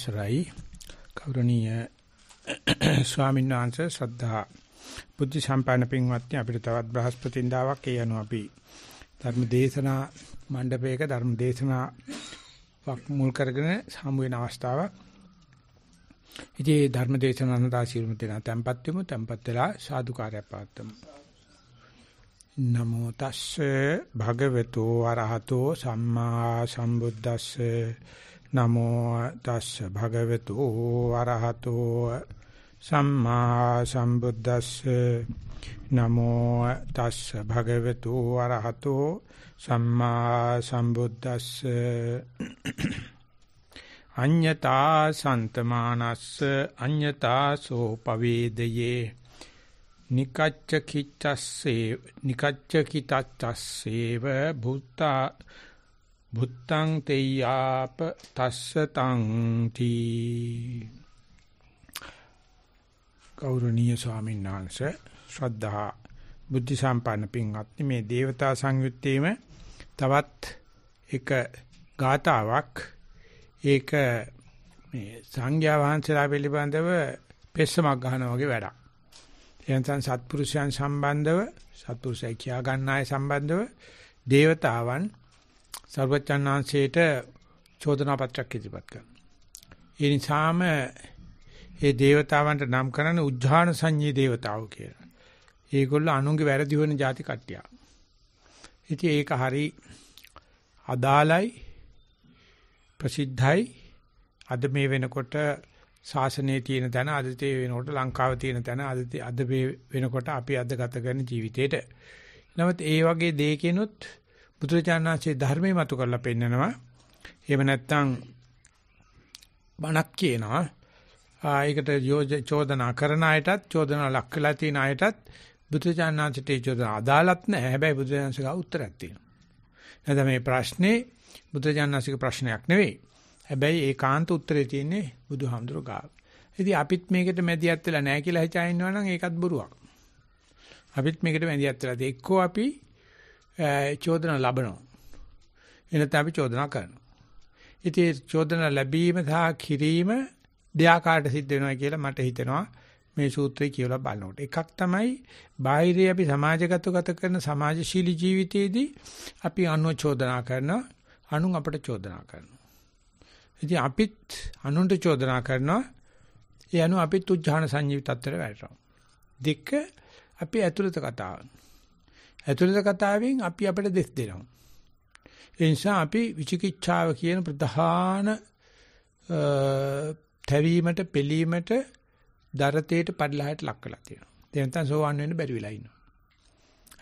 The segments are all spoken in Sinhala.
සරයි කෞරණීය ස්වාමීන් වහන්සේ ශ්‍රද්ධා බුද්ධ සම්පන්න පින්වත්නි අපිට තවත් බ්‍රහස්පතින්දාවක් ඒ යනවා අපි ධර්ම දේශනා මණ්ඩපයක ධර්ම දේශනා වක් මුල් කරගෙන හමු වෙන අවස්ථාවක්. ඉතින් ධර්ම දේශනා සඳහා සිරුම දෙනා tempත් වෙමු tempත් වෙලා සාදුකාරය පාත්තමු. නමෝ තස්සේ භගවතු ආරහතෝ සම්මා සම්බුද්දස්සේ නමෝ තස්ස භගවතු අරහතෝ සම්මා සම්බුද්දස්ස නමෝ තස්ස භගවතු අරහතෝ සම්මා සම්බුද්දස්ස අඤ්ඤතා සන්තමානස්ස අඤ්ඤතා සෝපවේදයේ නිකච්ච කිච්ඡස්සේ නිකච්ච කිතච්ඡස්සේව භූතා බුත්තං තෙය්‍යාප තස්ස තං තී ගෞරවනීය ස්වාමීන් වහන්සේ ශ්‍රද්ධා බුද්ධ සම්පන්න පින්වත්නි මේ දේවතා සංයුත්තේම තවත් එක ගාතාවක් ඒක මේ සංඝයා වහන්සේලා පිළිබඳව පෙස්සමක් ගන්නවා වගේ වැඩක්. එයන්සන් සත්පුරුෂයන් සම්බන්ධව සත්පුරුෂය කියා ගන්න අය සම්බන්ධව දේවතාවන් සර්වචන්නාංශයට චෝදනා පත්‍රයක් ඉදිරිපත් කරනවා. ඒ නිසාම මේ దేవතාවන්ට නම් කරන උජ්ජාන සංඤී దేవතාවෝ කියලා. ඒගොල්ලෝ අනුන්ගේ වැරදි හොයන જાති කට්ටිය. ඉතින් ඒක හරි අදාළයි ප්‍රසිද්ධයි. අද මේ වෙනකොට ශාසනයේ තියෙන තැන අද තේ වෙනකොට ලංකාවේ තියෙන තැන අද අද වෙනකොට අපි අද ගත කරන ජීවිතේට. නමුත් ඒ වගේ දෙයකිනුත් බුදුරජාණන් වහන්සේ ධර්මයේ මතු කරලා පෙන්නනවා. එහෙම නැත්නම් බණක් කියනවා. ඒකට චෝදනා කරන අයටත් චෝදනා ලක් වෙලා තියෙන අයටත් බුදුචානන්සට චෝදනා අදාළත් නැහැ. හැබැයි බුදුචානන්සක උත්තරයක් තියෙනවා. නැත්නම් මේ ප්‍රශ්නේ බුදුචානන්සක ප්‍රශ්නයක් නෙවෙයි. හැබැයි ඒකාන්ත උත්තරේ තියෙන්නේ බුදුහාමුදුරුවෝ ගාව. ඉතින් අපිත් මේකට මැදිහත් වෙලා නැහැ කියලා හිතා ඉන්නවනම් ඒකත් බොරුවක්. අපිත් මේකට මැදිහත් වෙලා තියෙන්නේ එක්කෝ අපි චෝදනා ලබනවා. එනත් අපි චෝදනා කරනවා. ඉතින් චෝදනා ලැබීම සහ කිරීම දෙයාකාරට සිද්ධ වෙනවා කියලා මට හිතෙනවා මේ සූත්‍රය කියවලා බලනකොට. එකක් තමයි බාහිරේ අපි සමාජගත ගත කරන සමාජශීලී ජීවිතයේදී අපි අනුව චෝදනා කරනවා, අනුන් අපට චෝදනා කරනවා. ඉතින් අපිත් අනුන්ට චෝදනා කරනවා. ඒ අනුව අපිත් උජ්ජාන සංජීවිත tattර වැටෙනවා. දෙක අපි ඇතුළත කතාව. ඇතුළත කතාවෙන් අපි අපිට දෙස් දෙනවා. ඒ නිසා අපි විචිකිච්ඡාව කියන ප්‍රධාන තැවීමට, පිළීමට, දරතේට, පඩලහයට ලක් කරලා තියෙනවා. ඒ නැත්නම් සෝවන් වෙන්න බැරි වෙලා ඉන්නවා.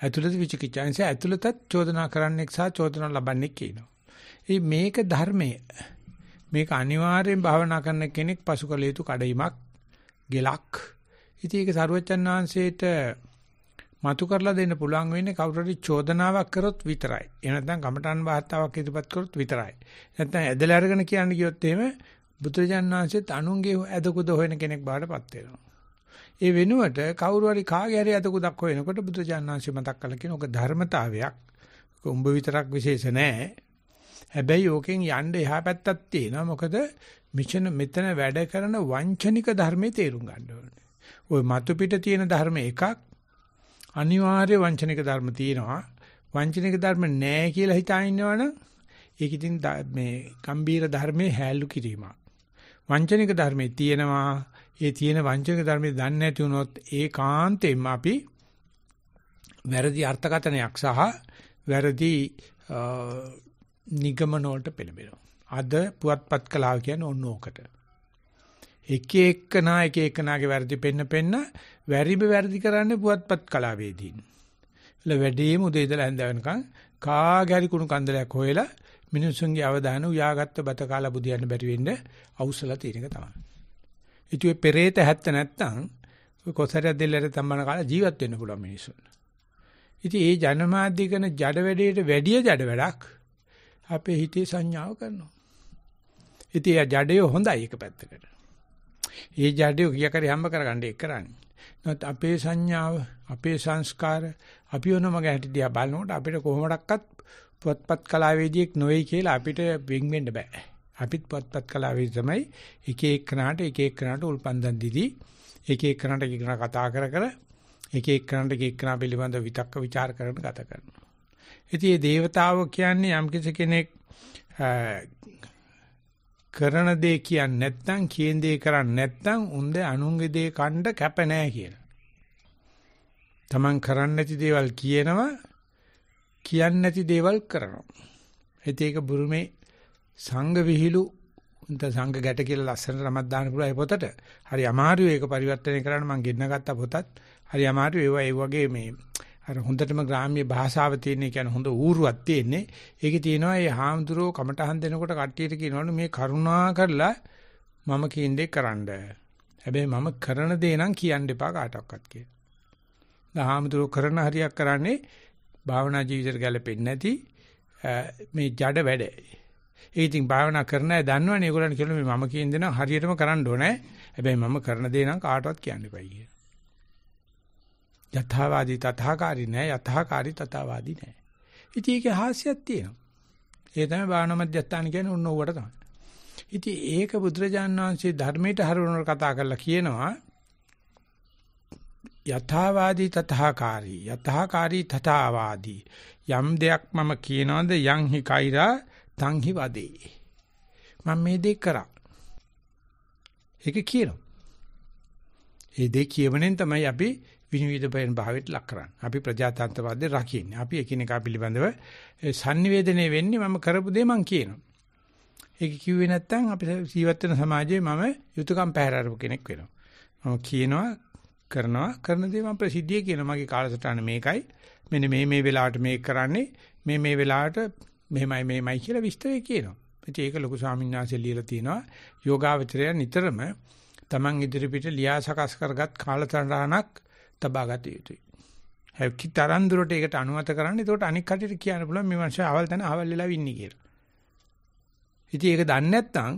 ඇතුළත විචිකිච්ඡා නිසා ඇතුළතත් චෝදනා කරන්නෙක් සහ චෝදනා ලබන්නෙක් කියනවා. ඒ මේක ධර්මයේ මේක අනිවාර්යෙන් භාවනා කරන කෙනෙක් පසු කළ යුතු කඩයිමක් ගෙලක්. ඉතින් ඒක සරුවචන් වහන්සේට මතු කරලා දෙන්න පුළුවන් වෙන්නේ කවුරුරි චෝදනාවක් කරොත් විතරයි. එහෙම නැත්නම් කමඨාන් වාතාවක් ඉදපත් කරොත් විතරයි. නැත්නම් ඇදලා අරගෙන කියන්න ගියොත් එහෙම බුදුරජාණන් වහන්සේත් අනුන්ගේ ඇදකුද හොයන කෙනෙක් බාටපත් වෙනවා. ඒ වෙනුවට කවුරු හරි කාගේ හරි ඇදකුදක් හොයනකොට බුදුරජාණන් වහන්සේ මතක් කරලා කියන ඔක ධර්මතාවයක්. උඹ විතරක් විශේෂ නෑ. හැබැයි ඕකෙන් යන්න එහා පැත්තක් තියෙනවා. මොකද මිෂන මෙතන වැඩ කරන වංචනික ධර්මයේ තේරුම් ගන්න ඕනේ. ওই මතු පිට තියෙන ධර්ම එකක් අනිවාර්ය වංචනික ධර්ම තියෙනවා. වංචනික ධර්ම නැහැ කියලා හිතා ඉන්නවනම් ඒක ඉතින් මේ ගම්බීර ධර්මයේ හැලු කිරීමක්. වංචනික ධර්මයේ තියෙනවා. ඒ තියෙන වංචනික ධර්මයේ දන්නේ නැති වුණොත් ඒකාන්තයෙන්ම අපි වැරදි අර්ථකථනයක් සහ වැරදි නිගමන වලට පෙළඹෙනවා. අද පුවත්පත් කලාව කියන්නේ ඕන ඕකට. එක එක්කනා එක එක්කනාගේ වැරදි පෙන්න පෙන්න වැරිබ වැරදි කරන්නේ පුවත්පත් කලාවේදීන්. එල වැඩිම උදේ ඉඳලා හැන්ද වෙනකන් කාගේ හරි කුණු කන්දලයක් හොයලා මිනිසුන්ගේ අවධානය උයාගත්ත බත කාලා බුදියන්න බැරි වෙන්න අවශ්‍යලා තියෙන එක තමයි. ඉතුවේ පෙරේත හැත්ත නැත්තම් කොසරිය දෙල්ලට තම්බන කාලා ජීවත් වෙන්න පුළුවන් මිනිසුන්. ඉතින් ඒ ජනමාධ්‍ය කරන ජඩ වැඩේට වැඩිය ජඩ වැඩක් අපේ හිතේ සංඥාව කරනවා. ඉතින් ඒ ජඩය හොඳයි එක පැත්තකට. ඒ ජඩිය කීයකරි හම්බ කරගන්න ඒක කරන්නේ. නමුත් අපේ සංඥාව, අපේ සංස්කාර, අපිව නොමග හැටි දිහා බලනකොට අපිට කොහොමඩක්වත් පුවත්පත් කලාවේදියෙක් නොවේ කියලා අපිට වෙන් වෙන්න බෑ. අපිත් පුවත්පත් කලාවේ තමයි එක එක කනට එක එක කනට උල්පන්දන් දීදී එක එක කනට එක කන කතා කර කර එක එක කනට එක එක කන පිළිබඳ විතක්ක ਵਿਚාර කරන ගත කරනවා. ඉතින් මේ దేవතාවෝ කියන්නේ යම් කෙනෙක් කරන දේ කියන්නේ නැත්නම් කියන දේ කරන්නේ නැත්නම් උන්ද අනුන්ගේ දේ කණ්ඩ කැප නැහැ කියලා. Taman කරන්නේ නැති දේවල් කියනවා කියන්නේ නැති දේවල් කරනවා. ඒත් ඒක බුරුමේ සංඝ විහිළු උන්ට සංඝ ගැට කියලා ලස්සනට රමක් දාන්න පුළුවන් ඒ පොතට. හරි අමාරු ඒක පරිවර්තනය කරන්න මම ගෙන්න ගත්ත පොතත් හරි අමාරු ඒවා ඒ වගේ මේ අර හොඳටම ග්‍රාම්‍ය භාෂාව තියෙන කියන්නේ හොඳ ඌරුවක් තියෙන්නේ. ඒකේ තියෙනවා මේ හාමුදුරුවෝ කමටහන් දෙනකොට කට්ටියට කියනවලු මේ කරුණා කරලා මම කියන දේ කරන්න. හැබැයි මම කරන දේ නම් කියන්න එපා කාටවත් කියලා. හාමුදුරුවෝ කරන හරියක් කරන්නේ භාවනා ජීවිතයට ගැලපෙන්නේ නැති මේ ජඩ වැඩ. ඒ ඉතින් භාවනා කරන අය දන්නවනේ ඒගොල්ලන් කියලා මේ මම කියන දේ නම් හරියටම කරන්න ඕනේ. හැබැයි මම කරන දේ නම් කාටවත් කියන්න එපා කියලා. යථාවාදී තථාකාරී නෑ යථාකාරී තථාවාදී නෑ. ඉතින් ඒකේ හාස්‍යයක් තියෙනවා. ඒ තමයි භාවනා මධ්‍යස්ථාන කියන්නේ ඔන්න ඕවට තමයි. ඉතින් ඒක බුදුරජාණන් වහන්සේ ධර්මයට හරවනවට කතා කරලා කියනවා යථාවාදී තථාකාරී යථාකාරී තථාවාදී යම් දෙයක් මම කියනවාද යං හි කෛරා තං හි වදේ මම මේ දෙක කරා ඒක කියනවා ඒ දෙක කියවනෙන් තමයි අපි විනිවිදයෙන් භාවයට ලක් කරන්න. අපි ප්‍රජාතන්ත්‍රවාදය රකින්නේ. අපි එකිනෙකා පිළිබඳව sannivedanaya වෙන්නේ මම කරපු දේ මම කියනවා. ඒක කිව්වේ නැත්නම් අපි ජීවත් වෙන සමාජයේ මම යුතුයකම් පැහැරරපු කෙනෙක් වෙනවා. මම කියනවා කරනවා කරන දේ මම ප්‍රසිද්ධිය කියනවා. මගේ කාලසටහන මේකයි. මෙන්න මේ මේ වෙලාවට මේක කරන්නේ. මේ මේ වෙලාවට මෙහෙමයි මෙහෙමයි කියලා විස්තරය කියනවා. ඉතින් ඒක ලොකු ස්වාමීන් වහන්සේ ලියලා තිනවා යෝගාවචරය නිතරම තමන් ඉදිරිපිට ලියා සකස් කරගත් කාලතරණක් තබා ගත යුතුයි. හැකි තරම් දුරට ඒකට අනුමත කරන්න. එතකොට අනික් කටියට කියන්න පුළුවන් මේ මනුස්සයා අවල් තැන අවල් වෙලා ඉන්නේ කියලා. ඉතින් ඒක දන්නේ නැත්නම්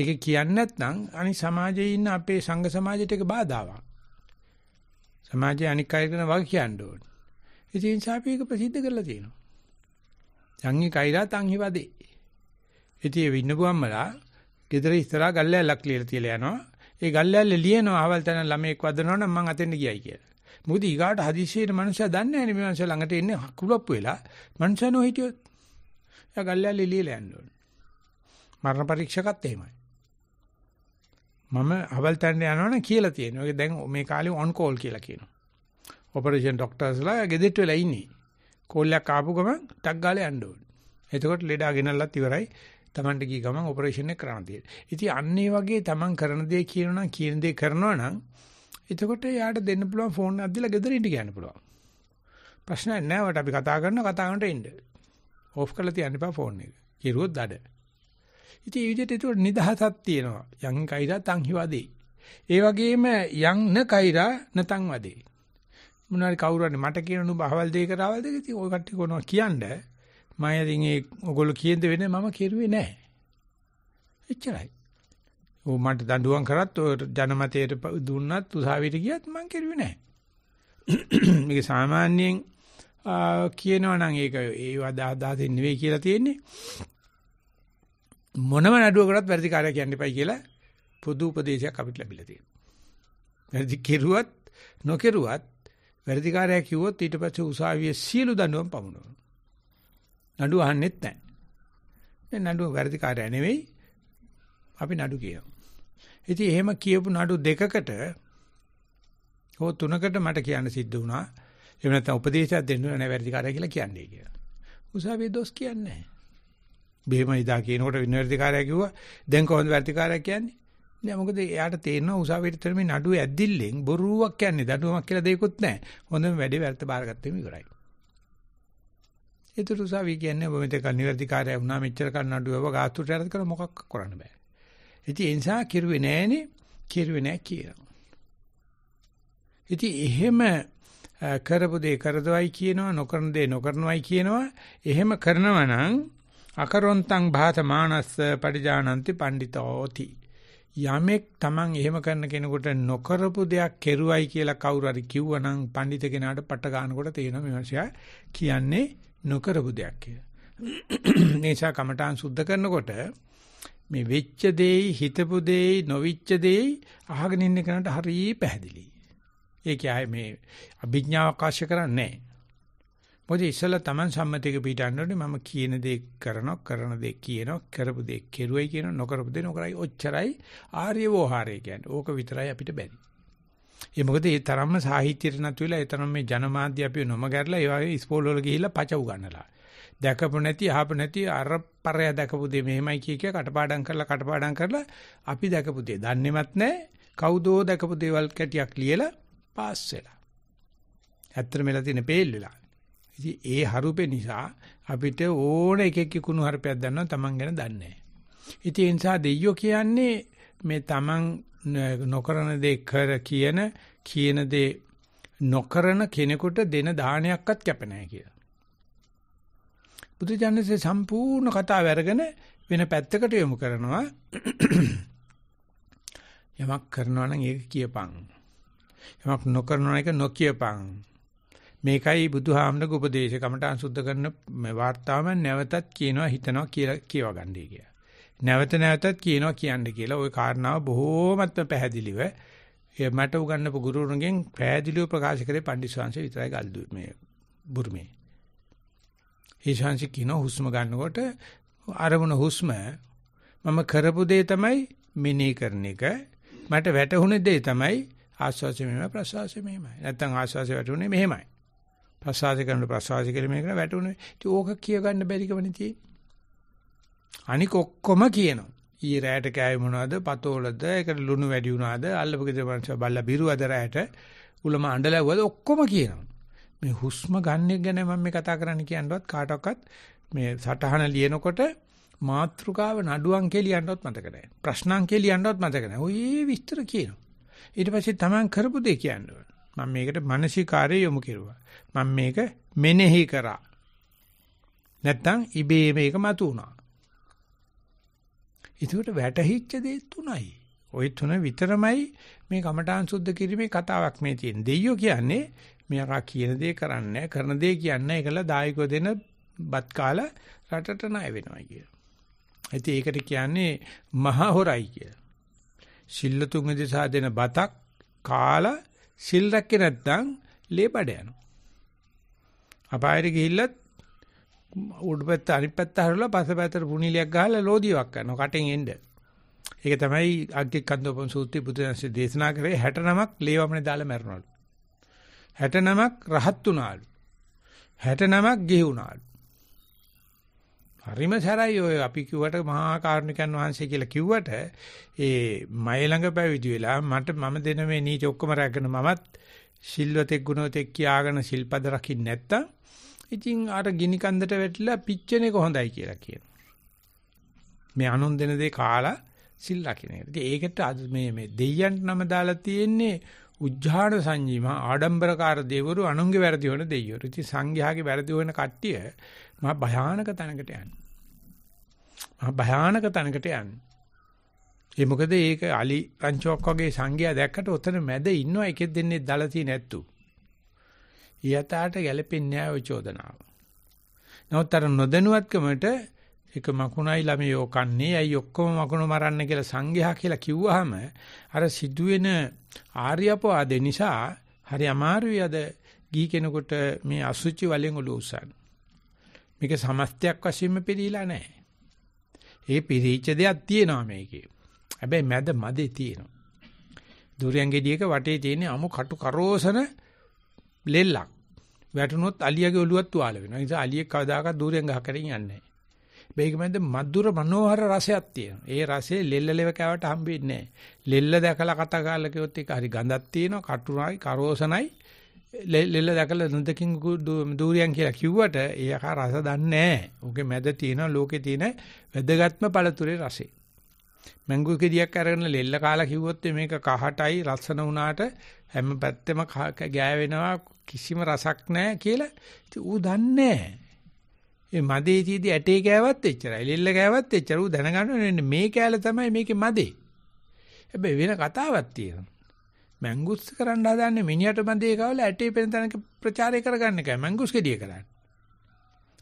ඒක කියන්නේ නැත්නම් අනිත් සමාජයේ ඉන්න අපේ සංඝ සමාජයට ඒක බාධාවක්. සමාජයේ අනික් අය කරන වගේ කියන්න ඕනේ. ඉතින් සාපි ඒක ප්‍රසිද්ධ කරලා තියෙනවා. සංඝේ කයිලා තන් හිවදේ. ඉතින් ඒ වින්න ගුවම්මලා gedara ඉස්සරහා ගල්ලැලක් ලියලා තියලා යනවා. ඒ ගල්ලැල්ල ලියනවා අවල් තැන ළමෙක් වදනවනම් මං අතෙන්ද ගියයි කියලා. මොකද ඊගාට හදිසියෙට මනුස්සයා දන්නේ නැහැ නේ මේ මනුස්සයා ළඟට එන්නේ කුලප්පු වෙලා. මනුස්සයා නොහිටියොත් එයා ගල්ලැල්ල ලියලා යන්න ඕනේ. මරණ පරීක්ෂකත් එහෙමයි. මම අවල් තැන්න යනවනම් කියලා තියෙනවා. ඒක දැන් මේ කාලේ on call කියලා කියනවා. ඔපරේෂන් ડોක්ටර්ස්ලා ගෙදෙට්ට වෙලා ඉන්නේ. කෝල්යක් ආපු ගමන් ටක් ගාලා යන්න ඕනේ. එතකොට ලෙඩා ගෙනල්ලත් ඉවරයි. Tamanට ගිය ගමන් ඔපරේෂන් එක කරන්න තියෙනවා. ඉතින් අන්න ඒ වගේ Taman කරන දේ කියනවා නම් කියන දේ කරනවා නම් එතකොට යාට දෙන්න පුළුවන් ෆෝන් එකක් දීලා ගෙදර ඉන්න කියන්න පුළුවන්. ප්‍රශ්නයක් නැහැ වට අපි කතා කරනවා කතා කරනට එන්න. ඕෆ් කරලා තියන්න එපා ෆෝන් එක. කිරුවොත් දඩ. ඉතින් මේ විදිහට ඒක නිදහසක් තියෙනවා. යං කෛරා තං හිවදේ. ඒ වගේම යං න කෛරා නතං වදේ. මොනවාරි කවුරු හරි මට කියන නුඹ අහවල් දෙයක් කරවල් දෙයක් ඉතින් ඔය කට්ටිය කොනවා කියන්නේ මම ඉතින් ඒ ඔයගොල්ලෝ කියද්ද වෙන්නේ මම කෙරුවේ නැහැ. එච්චරයි. ඔව් මට දඬුවම් කරත් ඔය ජනමතයට දුන්නත් උසාවියට ගියත් මම කෙරුවේ නැහැ. මේක සාමාන්‍යයෙන් කියනවා නම් ඒක ඒව අදහසින් නෙවෙයි කියලා තියෙන්නේ. මොනම නඩුවකටත් වැඩි කාර්යයක් කියන්න එපයි කියලා පොදු උපදේශයක් අපිට ලැබිලා තියෙනවා. වැඩි කෙරුවත් නොකෙරුවත් වැඩිකාරයා කිව්වොත් ඊට පස්සේ උසාවියේ සියලු දඬුවම් පමුණවනවා. නඩු අහන්නෙත් නැහැ. ඒ නඩුව වැරදි කාර්යය නෙවෙයි. අපි නඩු කියනවා. ඉතින් එහෙම කියපු නඩු දෙකකට හෝ තුනකට මට කියන්න සිද්ධ වුණා. එහෙම නැත්නම් උපදේශයක් දෙන්න නෑ වැරදි කාර්යය කියලා කියන්නේ කියලා. උසාවියේ දොස් කියන්නේ නැහැ. බෙහෙම ඉදා කියනකොට විනර්දි කාර්යය කිව්වා. දැන් කොහොමද වැරදි කාර්යය කියන්නේ? නෑ මොකද එයාට තේරෙනවා උසාවියට තර මේ නඩුවේ ඇද්දිල්ලෙන් බොරුවක් කියන්නේ දඩුවමක් කියලා දෙයක්වත් නැහැ. හොඳම වැඩේ වැරද්ද බාරගත්තේම ඉවරයි. ඒතර උසාවිය කියන්නේ ඔබ මෙතක නිවැරදි කාර්යය වුණා මෙච්චර කන්න අඩුවව ගාතුට වැරදි කර මොකක් කරන්න බෑ. ඉතින් ඒ නිසා කිරුවේ නෑනේ කිරුවේ නෑ කියනවා. ඉතින් එහෙම කරපු දේ කරදවයි කියනවා නොකරන දේ නොකරනවයි කියනවා එහෙම කරනවා නම් අකරොන්තං භාත මානස්ස පරිජානಂತಿ පඬිතෝති යමෙක් Taman එහෙම කරන කෙනෙකුට නොකරපු දෙයක් කෙරුවයි කියලා කවුරු හරි කිව්වනම් පඬිත කෙනාට පට ගන්නකොට තේරෙනවා මේ මිනිසයා කියන්නේ නොකරපු දෙයක් කියලා. නිසා කමඨාන් සුද්ධ කරනකොට මේ වෙච්ච දෙයි හිතපු දෙයි නොවිච්ච දෙයි අහගෙන ඉන්න කෙනාට හරිය පැහැදිලි. ඒක ආයේ මේ අභිඥාව අවශ්‍ය කරන්නේ නැහැ. මොකද ඉස්සෙල්ලා Taman සම්මතයක පිටන්නෝනේ මම කියන දේ කරනවා කරන දේ කියනවා කරපු දේ කෙරුවයි කියනවා නොකරපු දේ නොකරයි ඔච්චරයි ආර්යවෝහාරය කියන්නේ. ඕක විතරයි අපිට බැරි. ඒ මොකද ඒ තරම්ම සාහිත්‍යයට නැතු වෙලා ඒ තරම් මේ ජනමාධ්‍ය අපිව නොමගහැරලා ඒ වගේ ස්කෝල් වල ගිහිල්ලා පච උගන්නලා. දැකපො නැති අහපො නැති අර පරය දැකපු දේ මෙහෙමයි කිය කිය කටපාඩම් කරලා කටපාඩම් කරලා අපි දැකපු දේ දන්නේවත් නැහැ. කවුදෝ දැකපු දේවල් කැටියක් ලියලා පාස් වෙලා. ඇත්තටම වෙලා තියෙන පේල් වෙලා. ඉතින් ඒ හරුපේ නිසා අපිට ඕන එකෙක් කුණු හරපයක් දන්නවා Taman ගැන දන්නේ නැහැ. ඉතින් ඒ නිසා දෙයියෝ කියන්නේ මේ Taman නොකරන දේ කර කියන කියන දේ නොකරන කෙනෙකුට දෙන දානයක්වත් කැප නැහැ කියලා. බුදුජානකසේ සම්පූර්ණ කතාව අරගෙන වෙන පැත්තකට යොමු කරනවා. යමක් කරනවා නම් ඒක කියපන්. යමක් නොකරනවා එක නොකියපන්. මේකයි බුදුහාමනගේ උපදේශකමට අනුසුද්ධ කරන මේ වார்த்தාව නැවතත් කියනවා හිතනවා කියලා කියව ගන්නයි කියලා. නැවත නැවතත් කියනවා කියන්න කියලා ওই කාරණාව බොහෝමත්ම පැහැදිලිව මට උගන්වපු ගුරුවරුන්ගෙන් පැහැදිලිව ප්‍රකාශ කරේ පණ්ඩිස්වාංශ විතරයි ගල්දු මේ බුරුමේ. ඊශාංශ කියනවා හුස්ම ගන්නකොට අරමුණ හුස්ම මම කරපු දේ තමයි මෙනෙහි කරන එක. මට වැටහුණ දේ තමයි ආස්වාසය මෙහෙමයි ප්‍රසවාසය මෙහෙමයි. නැත්තම් ආස්වාසය වැටුනේ මෙහෙමයි. ප්‍රසවාසය කරන ප්‍රසවාසය කියලා මේකට වැටුනේ. ඉතින් ඕක කියගන්න බැරි කමනේ තියෙන්නේ. අනික ඔක්කොම කියනවා. ඊ රෑට කෑවේ මොනවද? පතෝලද? ඒකට ලුණු වැඩි වුණාද? අල්ලපු ගෙදර මනුස්සයා බල්ලා බිරුවද රෑට? උලම අඬලවුවද? ඔක්කොම කියනවා. මේ හුස්ම ගන්න එක ගැන මම මේ කතා කරන්න කියනවත් කාටවත් මේ සටහන ලියනකොට මාත්‍රිකාව නඩුවන් කෙලියන්නවත් මතක නැහැ. ප්‍රශ්නන් කෙලියන්නවත් මතක නැහැ. ඔය විස්තර කියනවා. ඊට පස්සේ තමන් කරපු දේ කියන්න ඕන. මම මේකට මානසිකාරය යොමු කෙරුවා. මම මේක මෙනෙහි කරා. නැත්තම් ඉබේ මේක මතු වුණා. ඒකට වැටහිච්ච දේ තුනයි. ওই තුන විතරමයි මේ කමඨාන් සුද්ධ කිරීමේ කතාවක් මේ තියෙන. දෙයියෝ කියන්නේ මෙයා කියන දේ කරන්නේ කරන දේ කියන්නේ ඒකලා දායකව දෙන බත් කාලා රටට ණය වෙනවා කියන. ඉතින් ඒකට කියන්නේ මහා හොරයි කියලා. සිල්ල තුන් දිසා දෙන බතක් කාලා සිල් රැක්කේ නැත්නම් ලේබඩ යනවා. අපායට ගිහිල්ලත් උඩ පැත්ත අනිත් පැත්ත හරවලා පස්ස පැත්තට පුණිලියක් ගහලා ලෝදියක් කරනවා කටෙන් එන්න. ඒක තමයි අග්ගිකන්දෝපම සූත්‍රය බුදුරජාණන්සේ දේශනා කරේ 69ක් ලේවමනේ දාලා මැරුණාලු. 69ක් රහත් උනාලු. 69ක් ගෙහි උනාලු. හරිම සරයි ඔය අපි කිව්වට මහා කාරුණිකයන් වහන්සේ කියලා කිව්වට ඒ මය ළඟ පැවිදි වෙලා මට මම දෙන මේ නීති ඔක්කොම රැගෙන මමත් සිල්වතෙක් ගුණවතෙක් කියාගෙන සිල්පද රකින්න නැත්තම් ඉතින් අර ගිනි කන්දට වැටිලා පිච්චෙන එක හොඳයි කියලා කියනවා. මේ අනුන් දෙන දේ කාලා සිල් ලකින එක. ඉතින් ඒකට අද මේ මේ දෙයයන්ට නම දාලා තියෙන්නේ උජ්ජාන සංජීම ආඩම්බරකාර දෙවරු අනුන්ගේ වැරදි හොන දෙයියෝ. ඉතින් සංඝයාගේ වැරදි හොන කට්ටිය මහා භයානක තැනකට යන්නේ. මහා භයානක තැනකට යන්නේ. ඒ මොකද ඒක අලි රංචුවක් වගේ සංඝයා දැක්කට උතන මැද ඉන්නවා එකෙක් දෙන්නේ දල තියෙන ඇත්තෝ. යථාට ගැලපෙන්නේ නැහැ ওই චෝදනාව. නමුත් අර නොදැනුවත්කමට එක මකුණයි ළමයි යෝකන්නේ ඇයි ඔක්කොම මකුණු මරන්න කියලා සංඝයා කියලා කිව්වහම අර සිදුවෙන ආර්යපවාදේ නිසා හරි අමාරුයි අද ගී කෙනෙකුට මේ අසුචි වලින් ඔලුව උස්සන්න. මේක සමස්තයක් වශයෙන්ම පිළිලා නැහැ. ඒ පිළිච්ච දෙයක් තියෙනවා මේකේ. හැබැයි මැද මැදේ තියෙනවා. දුරියන් ගෙඩියක වටේ තියෙන අමු කටු කරෝසන ලෙල්ලක්. වැටුනොත් අලියාගේ ඔළුවත් තුවාල වෙනවා. ඒ නිසා අලියෙක් කවදාකවත් দূරෙන් ගහ කරින් යන්නේ නැහැ. මේක මැද මధుර මනෝහර රසයක් තියෙනවා. ඒ රසය ලෙල්ලලෙව කෑවට හම්බෙන්නේ නැහැ. ලෙල්ල දැකලා කතා කරලා කිව්වොත් ඒක හරි ගඳක් තියෙනවා, කටුනායි, කරෝසනයි. ලෙල්ල දැකලා නොදකින් দূරියන් කියලා කිව්වට ඒක රස දන්නේ නැහැ. ඕකේ මැද තියෙන ලෝකේ තියෙන වැදගත්ම පළතුරේ රසය. මැංගෝ කෙඩියක් අරගෙන ලෙල්ල කාලා කිව්වොත් මේක කහටයි රසන වුණාට හැම පැත්තෙම ගෑවෙනවා කිසිම රසක් නැහැ කියලා ඉතින් ඌ දන්නේ ඒ මදේ තියදී ඇටේ කෑවත් එච්චරයි. එල්ලෙල්ල කෑවත් එච්චර. ඌ දැනගන්න මේ කෑල්ල තමයි මේකේ මදේ. හැබැයි වෙන කතාවක් තියෙනවා. මැංගුස් කරන්න හදන්නේ මිනිහට මදේ කවල ඇටේ පෙන තැනක ප්‍රචාරය කරගන්න එකයි මැංගුස් කෙඩිය කරන්නේ.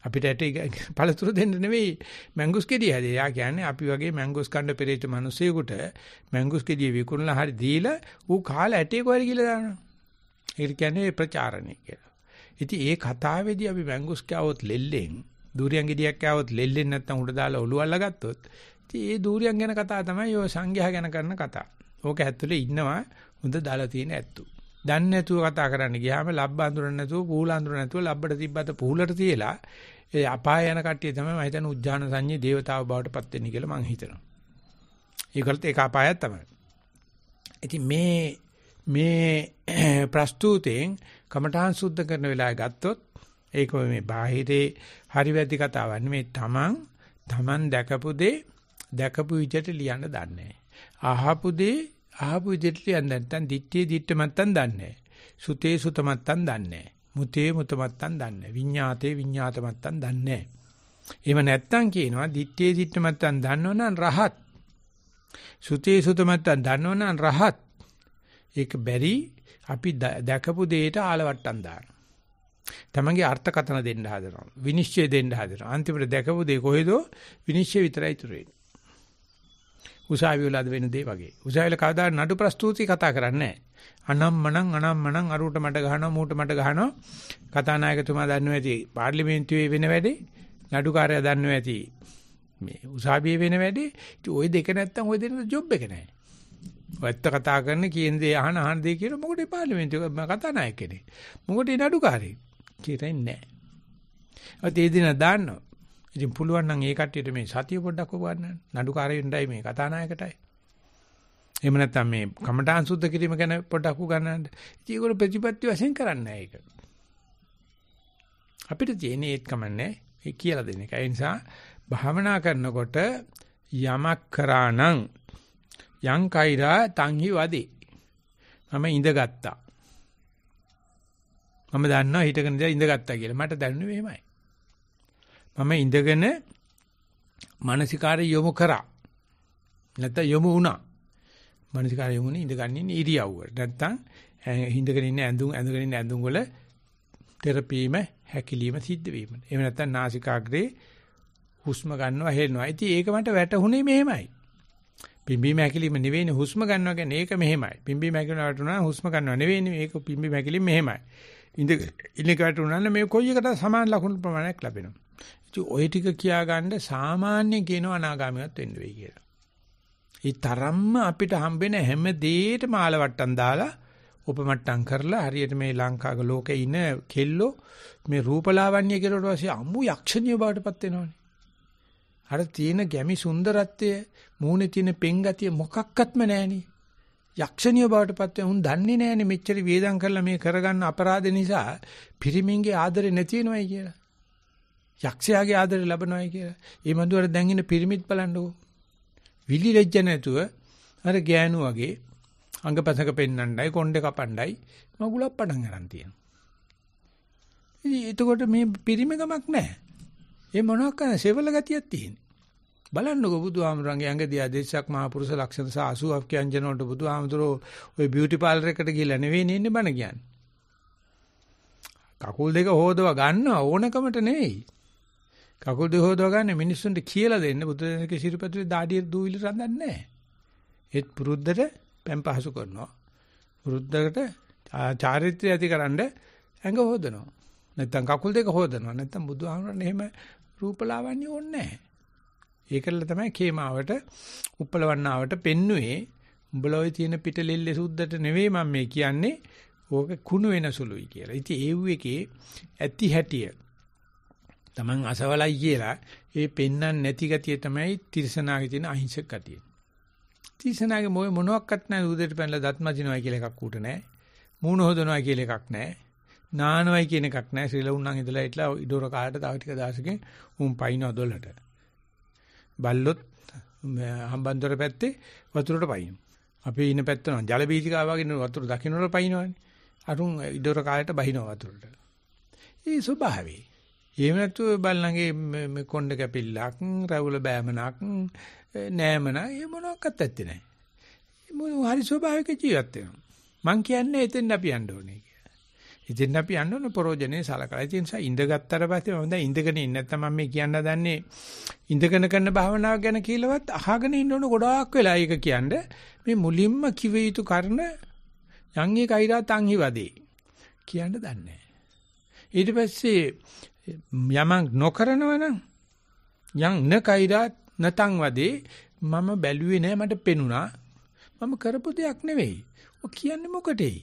අපිට ඇටේ පළතුරු දෙන්න නෙවෙයි මැංගුස් කෙඩිය හැදේ. යා කියන්නේ අපි වගේ මැංගුස් කන්න පෙරේත මිනිස්සෙකුට මැංගුස් කෙඩිය විකුණලා හරි දීලා ඌ කාලා ඇටේ කොහෙද කියලා දානවා. ඒකට කියන්නේ ප්‍රචාරණය කියලා. ඉතින් ඒ කතාවේදී අපි වැංගුස් කෑවොත් ලෙල්ලෙන්, දූරියන් ගෙඩියක් කෑවොත් ලෙල්ලෙන් නැත්තම් උඩ දාලා ඔලුව අල්ලගත්තොත් ඉතින් ඒ දූරියන් ගැන කතා තමයි ඔය සංඝයා ගැන කරන කතා. ඕක ඇතුලේ ඉන්නවා හොඳ දාලා තියෙන ඇත්තු. දන්නේ නැතුව කතා කරන්න ගියාම ලබ්බ අඳුරන්නේ නැතුව පූල අඳුරන්නේ නැතුව ලබ්බට තිබ්බත පූලට තියලා ඒ අපාය යන කට්ටිය තමයි මම හිතන්නේ උජ්ජාන සංඤේ දේවතාව බවට පත් වෙන්නේ කියලා මම හිතනවා. ඒකලත් ඒක අපායක් තමයි. ඉතින් මේ මේ ප්‍රස්තුතයෙන් කමඨාන් සුද්ධ කරන වෙලාවේ ගත්තොත් ඒක මේ බාහිරේ හරි වැරදි කතාවක් නෙමෙයි තමන් තමන් දැකපු දේ දැකපු විදිහට ලියන්න දන්නේ අහපු දේ අහපු විදිහට ලියන්න නැත්නම් දිත්තේ දිත්ත මත්තන් දන්නේ සුතේ සුත මත්තන් දන්නේ මුතේ මුත මත්තන් දන්නේ විඤ්ඤාතේ විඤ්ඤාත මත්තන් දන්නේ එහෙම නැත්නම් කියනවා දිත්තේ දිත්ත මත්තන් දන්නවනම් රහත් සුතේ සුත මත්තන් දන්නවනම් රහත් ඒක බැරි අපි දැකපු දෙයට ආලවට්ටම් දාන. තමන්ගේ අර්ථකතන දෙන්න හදනවා. විනිශ්චය දෙන්න හදනවා. අන්තිමට දැකපු දේ කොහෙදෝ විනිශ්චය විතරයි ඉතුරු වෙන්නේ. උසාවිය වලද වෙන දේ වගේ. උසාවියල කවදා නඩු ප්‍රස්තුති කතා කරන්නේ අනම්මනම් අනම්මනම් අරුවට මට ගහනවා මූට මට ගහනවා. කතානායකතුමා දන්නවා ඇති පාර්ලිමේන්තුවේ වෙන වැඩේ, නඩුකාරයා දන්නවා ඇති මේ උසාවියේ වෙන වැඩේ. ඉතින් ওই දෙක නැත්තම් ওই දෙන්නට ජොබ් එක නැහැ. ඇත්ත කතා කරන කියන දේ අහන අහන දේ කියලා මොකටද පාර්ලිමේන්තුවේ කතා නායක කෙනෙක්. මොකටද නඩුකාරයෙක්? කියන්නේ නැහැ. ඔත ඒ දින දාන්නවා. ඉතින් පුළුවන් නම් ඒ කට්ටියට මේ සතිය පොඩ්ඩක් උගන්වන්න. නඩුකාරයෙන්ඩයි මේ කතානායකටයි. එහෙම නැත්නම් මේ කමඨාන් සුද්ධ කිරීම ගැන පොඩ්ඩක් උගන්වන්න. ඉතින් ඒගොල්ලෝ ප්‍රතිපත්ති වශයෙන් කරන්නේ ඒක. අපිට තියෙන්නේ ඒත් කමන්නේ ඒ කියලා දෙන එක. ඒ නිසා භාවනා කරනකොට යමක් කරා නම් යං කෛරා තංහි වදේ. මම ඉඳගත්තා. මම දන්නවා හිටගෙන ඉඳගත්තා කියලා. මට දැනුනේ මෙහෙමයි. මම ඉඳගෙන මානසිකාරය යොමු කරා. නැත්නම් යොමු වුණා. මානසිකාරය යොමුනේ ඉඳගන්නේ ඉරියව්වට. නැත්නම් හිඳගෙන ඉන්න ඇඳුම් ඇඳගෙන ඉන්න ඇඳුම් වල තෙරපීම හැකිලිම සිද්ධ වීම. එහෙම නැත්නම් නාසිකාග්‍රේ හුස්ම ගන්නවා හෙලනවා. ඉතින් ඒක මට වැටහුනේ මෙහෙමයි. පිම්බීම හැකිලිම නෙවෙයිනේ හුස්ම ගන්නවා කියන්නේ ඒක මෙහෙමයි. පිම්බීම හැකිලිම වටුණා හුස්ම ගන්නවා නෙවෙයිනේ මේක පිම්බීම හැකිලිම මෙහෙමයි. ඉඳ ඉලකට උනන්න මේ කොයි එකට සමාන ලකුණු ප්‍රමාණයක් ලැබෙනවා. ඉතින් ওই ටික කියා ගන්න සාමාන්‍ය කියනවා අනාගාමීවත් වෙන්න වෙයි කියලා. ඒ තරම්ම අපිට හම්බෙන හැම දෙයකටම ආලවට්ටම් දාලා උපමට්ටම් කරලා හරියට මේ ලංකාවේ ලෝකේ ඉන කෙල්ලෝ මේ රූපලාවන්‍ය කියලා ඊට පස්සේ අමු යක්ෂණිය බවටපත් වෙනවනේ. අර තියෙන ගැමි සුන්දරත්වය මූණේ තියෙන පෙන්ගතිය මොකක්වත්ම නැහෙනේ. යක්ෂණිය බවටපත් වෙන උන් දන්නේ නැහෙනේ මෙච්චර වේදම් කරලා මේ කරගන්න අපරාධ නිසා පිරිමින්ගේ ආදරේ නැති වෙනවයි කියලා. යක්ෂයාගේ ආදරේ ලැබනවයි කියලා. ඒ මඳුර දැන් ඉන්න පිරිමිත් බලන්නකෝ. විලි ලැජ්ජ නැතුව අර ගෑනු වගේ අංගපසක පෙන්නණ්ඩයි කොණ්ඩේ කපණ්ඩයි මගුලක් පටන් ගන්න තියෙනවා. ඉතින් එතකොට මේ පිරිමගමක් නැහැ. මේ මොනක් කරන්නේ? සෙවල ගතියක් තියෙන්නේ. බලන්නකො බුදුහාමුදුරන්ගේ ඇඟ දිහා දෙසක් මහා පුරුෂ ලක්ෂණ සහ 80ක් ව්‍යංජන වලට බුදුහාමුදුරෝ ওই බියුටි පාර්ලර් එකට ගිහලා නෙවෙයි ඉන්නේ බණ කියන්නේ. කකුල් දෙක හොදව ගන්නව ඕනකමට නෙවෙයි. කකුල් දෙක හොදව ගන්න මිනිස්සුන්ට කියලා දෙන්න බුදුදහමේ ශිරපතුලේ දාඩිය දූවිලි රඳන්නේ නැහැ. ඒත් පුරුද්දට පැම් පහසු කරනවා. පුරුද්දකට චාරිත්‍රය ඇතිකරනද ඇඟ හොදනවා. නැත්තම් කකුල් දෙක හොදනවා. නැත්තම් බුදුහාමරණ එහෙම රූපලාවන්‍ය ඕනේ නැහැ. ඒකල තමයි කේමාවට උප්පලවන්නාවට පෙන්නුවේ උඹලා ඔය තියෙන පිටලෙල්ලේ සුද්දට නෙවෙයි මම මේ කියන්නේ ඕක කුණු වෙන සුළුයි කියලා. ඉතින් ඒව් එකේ ඇති හැටිය Taman අසවලයි කියලා ඒ පෙන්නන් නැති ගතිය තමයි තිරසනාගේ තියෙන අහිංසක ගතිය. තිරසනාගේ මොය මොනවත් නැහැ උදේට පැනලා දත් මදිනවා කියලා එකක් ඌට නැහැ. මූණ හොදනවා කියලා එකක් නැහැ. නානවයි කියන එකක් නැහැ. ශ්‍රී ලවුන්නම් ඉඳලා ඉట్లా ඉඩොර කාලට තව ටික දවසකින් උන් පයින්නවා දොළට. බල්ලොත් හම්බන්තොට පැත්තේ වතුරට පයින්න. අපි ඉන පැත්ත නම් ජල බීජිකා වගේ වතුර දකින්නට පයින්නවනේ. අරුන් ඉඩොර කාලයට බහිනවා වතුරට. ඒ ස්වභාවය. එහෙම නැතුව බල්ලන්ගේ මේ කොණ්ඩ කැපිල්ලක්, රැවුල බෑමනක්, නෑමන ඒ මොනවත් ඇත්තේ නැහැ. මොන හරි ස්වභාවික ජීවත් වෙනවා. මං කියන්නේ එතෙන් අපි යන්න ඕනේ. ඉතින් අපි යන්න ඕන ප්‍රෝජනේ සලකලා. ඒ නිසා ඉඳගත්තර පස්සේ මම දැන් ඉඳගෙන ඉන්නේ නැත්නම් මම මේ කියන්න දන්නේ ඉඳගෙන කරන භාවනාව ගැන කියලාවත් අහගෙන ඉන්න ඕන ගොඩාක් වෙලා ඒක කියන්නේ මේ මුලින්ම කිව යුතු කරන යන්ගේ කෛරා තංහි වදේ කියන්න දන්නේ ඊට පස්සේ යමක් නොකරනවනම් යන් න කෛරා නතං වදේ මම බැලුවේ නෑ මට පෙනුණා මම කරපු දෙයක් නෙවෙයි. ඔය කියන්නේ මොකටේ?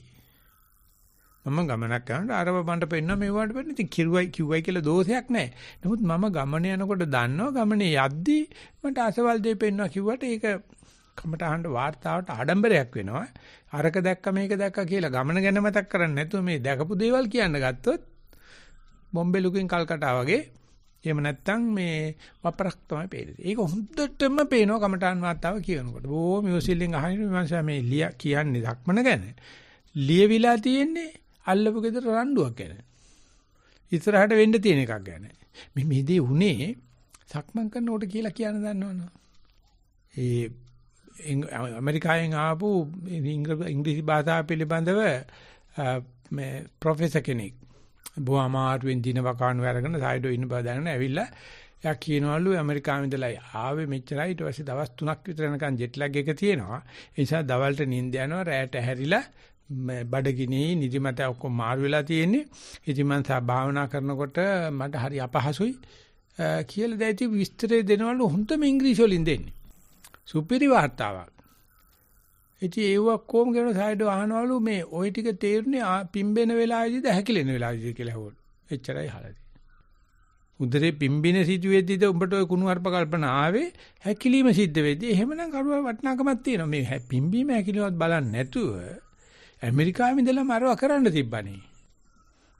මම ගමනක් කරනකොට අරව බණ්ඩ පෙන්න මේවට පෙන්න ඉතින් කිරුවයි කිව්වයි කියලා දෝෂයක් නැහැ. නමුත් මම ගමන යනකොට දන්නවා ගමනේ යද්දී මට අසවල් දෙය පෙන්නවා කිව්වට ඒක කමට අහන්න වார்த்தාවට ආඩම්බරයක් වෙනවා. අරක දැක්ක මේක දැක්ක කියලා ගමන ගැන මතක් කරන්නේ නැතුව මේ දැකපු දේවල් කියන්න ගත්තොත් බොම්බේ ලුකින් කල්කටා වගේ එහෙම නැත්නම් මේ වපරක් තමයි පේන්නේ. ඒක හොඳටම පේනවා කමටාන් වාතාව කියනකොට. බොහොම මියුසිල්ලෙන් අහන්නේ මම මේ ලිය කියන්නේ ධක්මන ගැන. ලියවිලා තියෙන්නේ අල්ලපු ගෙදර රණ්ඩුවක් ගැන. ඉස්සරහට වෙන්න තියෙන එකක් ගැන. මේ මේදී උනේ සක්මන් කරනකොට කියලා කියන දන්නවනේ. ඒ ඇමරිකාවෙන් ආපු ඉංග්‍රීසි භාෂාව පිළිබඳව මේ ප්‍රොෆෙසර් කෙනෙක් බොහොම අමාරුවෙන් දිනවකාණු අරගෙන සයිඩෝ ඉන්න බව දැනගෙන ඇවිල්ලා එයා කියනවලු ඇමරිකාවෙ ඉඳලා ආවේ මෙච්චරයි ඊට පස්සේ දවස් 3ක් විතර යනකම් ජෙට් ලැග් එක තියෙනවා ඒ නිසා දවල්ට නිින්ද යනවා රැයට හැරිලා බඩගිනි නිදිමත ඔක්කොම මාරු වෙලා තියෙන්නේ. ඉතින් මම සා භාවනා කරනකොට මට හරි අපහසුයි කියලා දැයිති විස්තරය දෙනවලු හොඳම ඉංග්‍රීසි වලින් දෙන්නේ. සුපිරි වார்த்தාවක්. ඉතින් ඒව කොම් කරන සයිඩ් අහනවලු මේ ওই ටික තේරුනේ පිම්බෙන වෙලාවේදීද හැකිලෙන වෙලාවේදීද කියලා හවොත්. එච්චරයි හරියට. උදරේ පිම්බින සිටුවේදීද උඹට ওই කුණු අර්ප කල්පනා ආවේ හැකිලිම සිද්ධ වෙද්දී එහෙමනම් කරුවා වටිනාකමක් තියෙනවා මේ පිම්බීම හැකිලිමත් බලන්නේ නැතුව ඇමරිකාවේ ඉඳලාම අරව කරන්න තිබ්බනේ.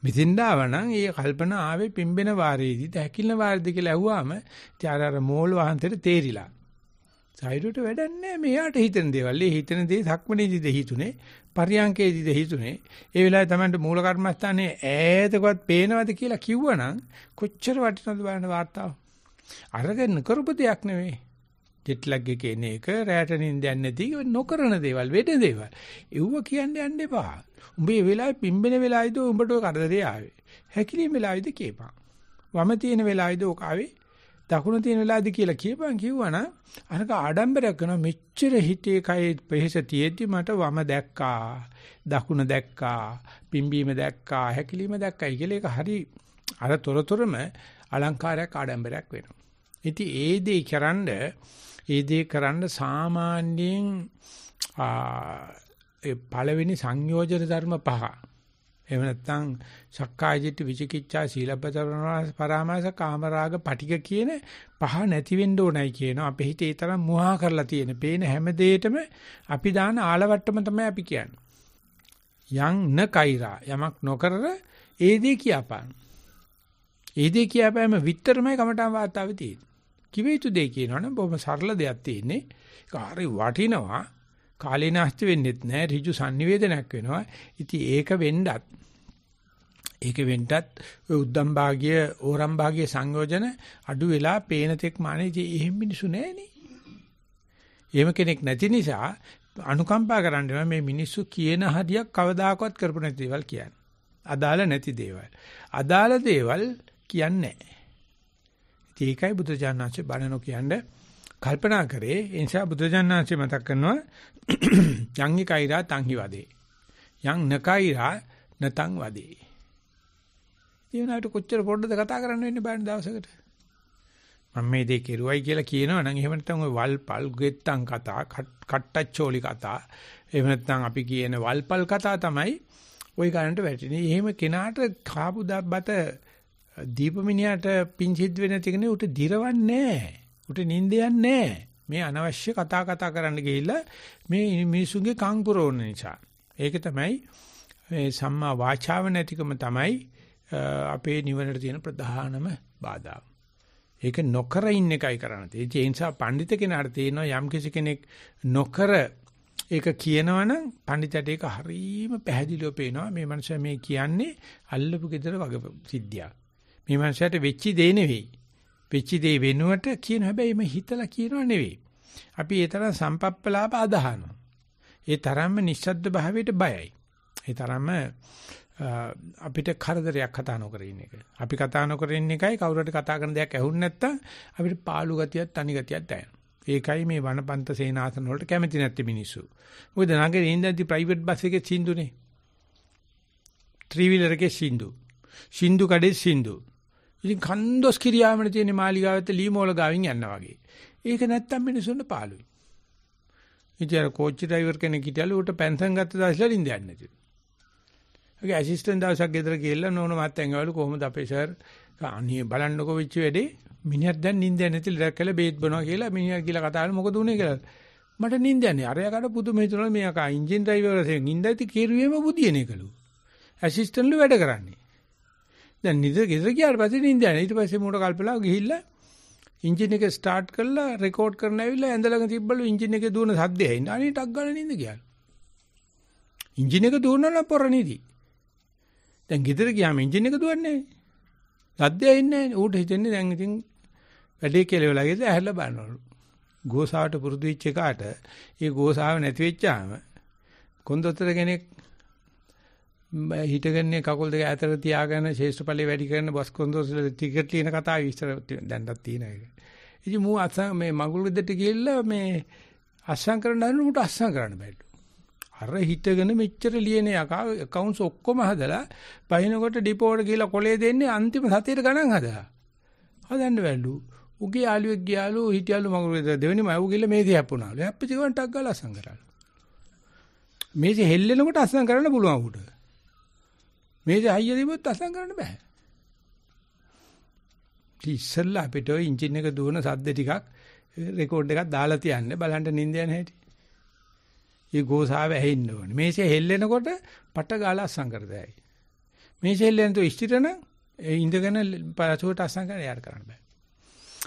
මෙතෙන් ඩාවනම් ඒ කල්පනා ආවේ පිම්බෙන වාරයේදී තැකිලන වාරයේදී කියලා ඇහුවාම ඉතින් අර මෝල් වහන්සේට තේරිලා. සයිඩුට වැඩක් නැහැ මෙයාට හිතෙන දේවල්. ඒ හිතෙන දේ සක්මණේදීද හිතුනේ, පරියංකේදීද හිතුනේ. ඒ වෙලාවේ Tamanට මූල කර්මස්ථානේ ඈතකවත් පේනවද කියලා කිව්වනම් කොච්චර වටිනවද බලන්න වාර්තාව. අරගෙන කරපු දෙයක් නෙවෙයි. ජෙට්ලග් එක එන එක රැට නිින්දයක් නැති නොකරන දේවල් වෙන දේවල්. ඒව කියන්නේ යන්න එපා. උඹේ වෙලාවේ පිම්බෙන වෙලාවේද උඹට කරදරේ ආවේ. හැකිලිම වෙලාවේද කියපන්. වම තියෙන වෙලාවේද ඔක ආවේ. දකුණ තියෙන වෙලාවේද කියලා කියපන් කිව්වනම් අනක ආඩම්බරයක් කරන මෙච්චර හිතේ කයේ පෙහෙස තියෙද්දි මට වම දැක්කා. දකුණ දැක්කා. පිම්බීම දැක්කා. හැකිලිම දැක්කයි කියලා ඒක හරි අර තොරතුරම අලංකාරයක් ආඩම්බරයක් වෙනවා. ඉතින් ඒ දේ කරන්නේ ඒ දේ කරන්න සාමාන්‍යයෙන් ඒ පළවෙනි සංයෝජන ධර්ම පහ. එහෙම නැත්නම් සක්කායදිට්ඨි විචිකිච්ඡා සීලබ්බතරණ පරාමාස කාමරාග පටික කියන පහ නැති වෙන්න ඕනයි කියනවා. අපේ හිතේ තරම් මෝහා කරලා තියෙන. පේන හැම දෙයකම අපි දාන ආලවට්ටම තමයි අපි කියන්නේ. යං න කෛරා යමක් නොකර ඒ දේ කියපාන. ඒ දේ කියපෑම විතරමයි කමඨාන් වාතාවේ තියෙන්නේ. කිව යුතු දෙය කියනවනම් බොහොම සරල දෙයක් තියෙන්නේ. ඒක හරි වටිනවා. කාලේ නාස්ති වෙන්නෙත් නෑ ඍජු sannivedanayak වෙනවා. ඉතින් ඒක වෙන්නත් ඒක වෙන්නත් ඔය උද්දම් භාගිය ඕරම් භාගිය සංයෝජන අඩු වෙලා පේන තෙක් මානේ ඉතින් එහෙම මිනිසු නෑනේ. එහෙම කෙනෙක් නැති නිසා අනුකම්පා කරන්න නම් මේ මිනිස්සු කියන හරියක් කවදාකවත් කරපු නැති දේවල් කියන්නේ. අදාළ නැති දේවල්. අදාළ දේවල් කියන්නේ ඒකයි බුදුජානනාංශය බණනෝ කියන්නේ කල්පනා කරේ ඒ නිසා බුදුජානනාංශය මතක් කරනවා යං එකයිරා තං හි වදේ යං නකයිරා නතං වදේ ඊවනට කොච්චර පොඩ්ඩද කතා කරන්න වෙන්නේ බෑන දවසකට මම මේ දේ කෙරුවයි කියලා කියනවා නම් එහෙම නැත්නම් ওই වල්පල් ගෙත්තම් කතා කට්ටච්චෝලි කතා එහෙම නැත්නම් අපි කියන වල්පල් කතා තමයි ওই ගන්නට වැටෙන්නේ. එහෙම කෙනාට කාපු බත දීපමිනියට පිං සිද්ධ වෙන තිකනේ උට දිරවන්නේ නැහැ. උට නිින්ද යන්නේ මේ අනවශ්‍ය කතා කතා කරන්න ගිහිල්ලා මේ මිනිසුන්ගේ කං පුරවන නිසා. ඒක තමයි මේ සම්මා වාචාව නැතිකම තමයි අපේ නිවනට තියෙන ප්‍රධානම බාධා. ඒක නොකර ඉන්න එකයි කරන්න තියෙන්නේ. ඒ නිසා පඬිත කෙනාට තියෙනවා යම් කිසි කෙනෙක් නොකර ඒක කියනවනම් පඬිතට ඒක හරීම පැහැදිලිව පේනවා. මේ මනුස්සයා මේ කියන්නේ අල්ලපු gedara වගේ සිද්ධියක්. මේ මනුස්සයාට වෙච්චි දේ නෙවෙයි. වෙච්චි දේ වෙනුවට කියන හැබැයි මේ හිතලා කියනව නෙවෙයි. අපි ඒ තරම් සම්පප්පලාප අදහනවා. ඒ තරම්ම නිස්සද්ද භාවයට බයයි. ඒ තරම්ම අපිට කරදරයක් කතා නොකර ඉන්න එක. අපි කතා නොකර ඉන්න එකයි කවුරුහට කතා කරන දෙයක් ඇහුන්නේ නැත්තම් අපිට පාළු ගතියක් තනි ගතියක් දැනෙනවා. ඒකයි මේ වනපන්ත සේනාසන වලට කැමති නැති මිනිස්සු. මොකද නගරේ ඉඳන්දී ප්‍රයිවට් බස් එකේ සින්දුනේ. ත්‍රිවිලර් එකේ සින්දු. සින්දු කඩේ සින්දු. ඉතින් කන්දොස් කිරියාමනේ තියෙන මාලිගාවෙත් ලීමෝල ගාවින් යනවා වගේ. ඒක නැත්තම් මිනිසුන්ට පාළුයි. ඉතින් කෝච්චි ඩ්‍රයිවර් කෙනෙක් හිටියලු උට පෙන්ෂන් ගත්ත දවසට ඉඳ යන්නේ නැතිලු. ඔගේ ඇසිස්ටන්ට් දවසක් ගෙදර ගිහලා නෝන මාත් ඇංගවලු කොහොමද අපේ සර් අනේ බලන්නකො වෙච්ච වැඩේ මිනිහක් දැන් නිින්ද නැතිල දැක්කල බේත් බොනවා කියලා මිනිහා කියලා කතා කරලා මොකද උනේ කියලා මට නිින්ද යන්නේ අරයාකට පුදුම හිතනවා මේක ඉන්ජින් ඩ්‍රයිවර් කෙනෙක් නිින්දයිති කෙරුවේම බුදියනේකලු ඇසිස්ටන්ට්ලු වැඩ කරන්නේ දැන් නිද ගෙදර ගියාට පස්සේ නිින්ද යනවා. ඊට පස්සේ මූට කල්පලා ගිහිල්ලා එන්ජින් එක ස්ටාර්ට් කරලා රෙකෝඩ් කරන්න ඇවිල්ලා ඇඳ ළඟ තිබ්බලු එන්ජින් එකේ දුවන සද්දය ඇහින්න. අනේ ටක් ගාලා නිින්ද ගියාලු. එන්ජින් එක දුවනවා නම් පොර නිදි. දැන් ගෙදර ගියාම එන්ජින් එක දුවන්නේ නැහැ. සද්දය ඇහින්නේ නැහැ. ඌට හිතෙන්නේ දැන් ඉතින් වැඩේ කෙලවෙලා ගියද ඇහැරලා බලනවලු. ගෝසාවට පුරුදු වෙච්ච එකාට ඒ ගෝසාව නැති වෙච්චාම කොන්දොතර කෙනෙක් හිටගන්නේ කකුල් දෙක අතර තියාගෙන ශේෂ්ඨඵලෙ වැඩි කරන බස් කොන්දෝසල ටිකට් ලියන කතාව විස්තර දැන්වත් තියෙන එක. ඉතින් මූ අසං මේ මඟුල් ගෙදරට ගිහිල්ලා මේ අස්සම් කරන්න හදන උට අස්සම් කරන්න බැටු. අර හිටගෙන මෙච්චර ලියන accounts ඔක්කොම හදලා පහිනකොට ඩිපෝවට ගිහිල්ලා කොලේ දෙන්නේ අන්තිම සතියේ ගණන් හදලා. හදන්න බැලු. උගේ යාළුවෙක් ගියාලු හිටියලු මඟුල් ගෙදර දෙවෙනි මව ගිහිල්ලා මේසේ හැප්පුණාලු. හැප්පිච්ච ගමන් ටක් ගාලා අස්සම් කරාලු. මේසේ හෙල්ලෙනකොට අස්සම් කරන්න පුළුවන් උට. මේක හයිය තිබුත් අසං කරන්න බෑ. ඉතින් අපිට ඔය එන්ජින් එක දුවන සද්ද ටිකක් රෙකෝඩ් එකක් දාලා තියන්න බලන්න නිින්ද යන හැටි. ඒ ගෝසාව ඇහෙන්න ඕනේ. මේසේ හෙල්ලෙනකොට පට ගාලා අසං කරදෑයි. මේසේ හෙල්ලෙන තු ඉෂ්ටිරණ ඉඳගෙන පරසුවට අසං කරන යාර කරන්න බෑ.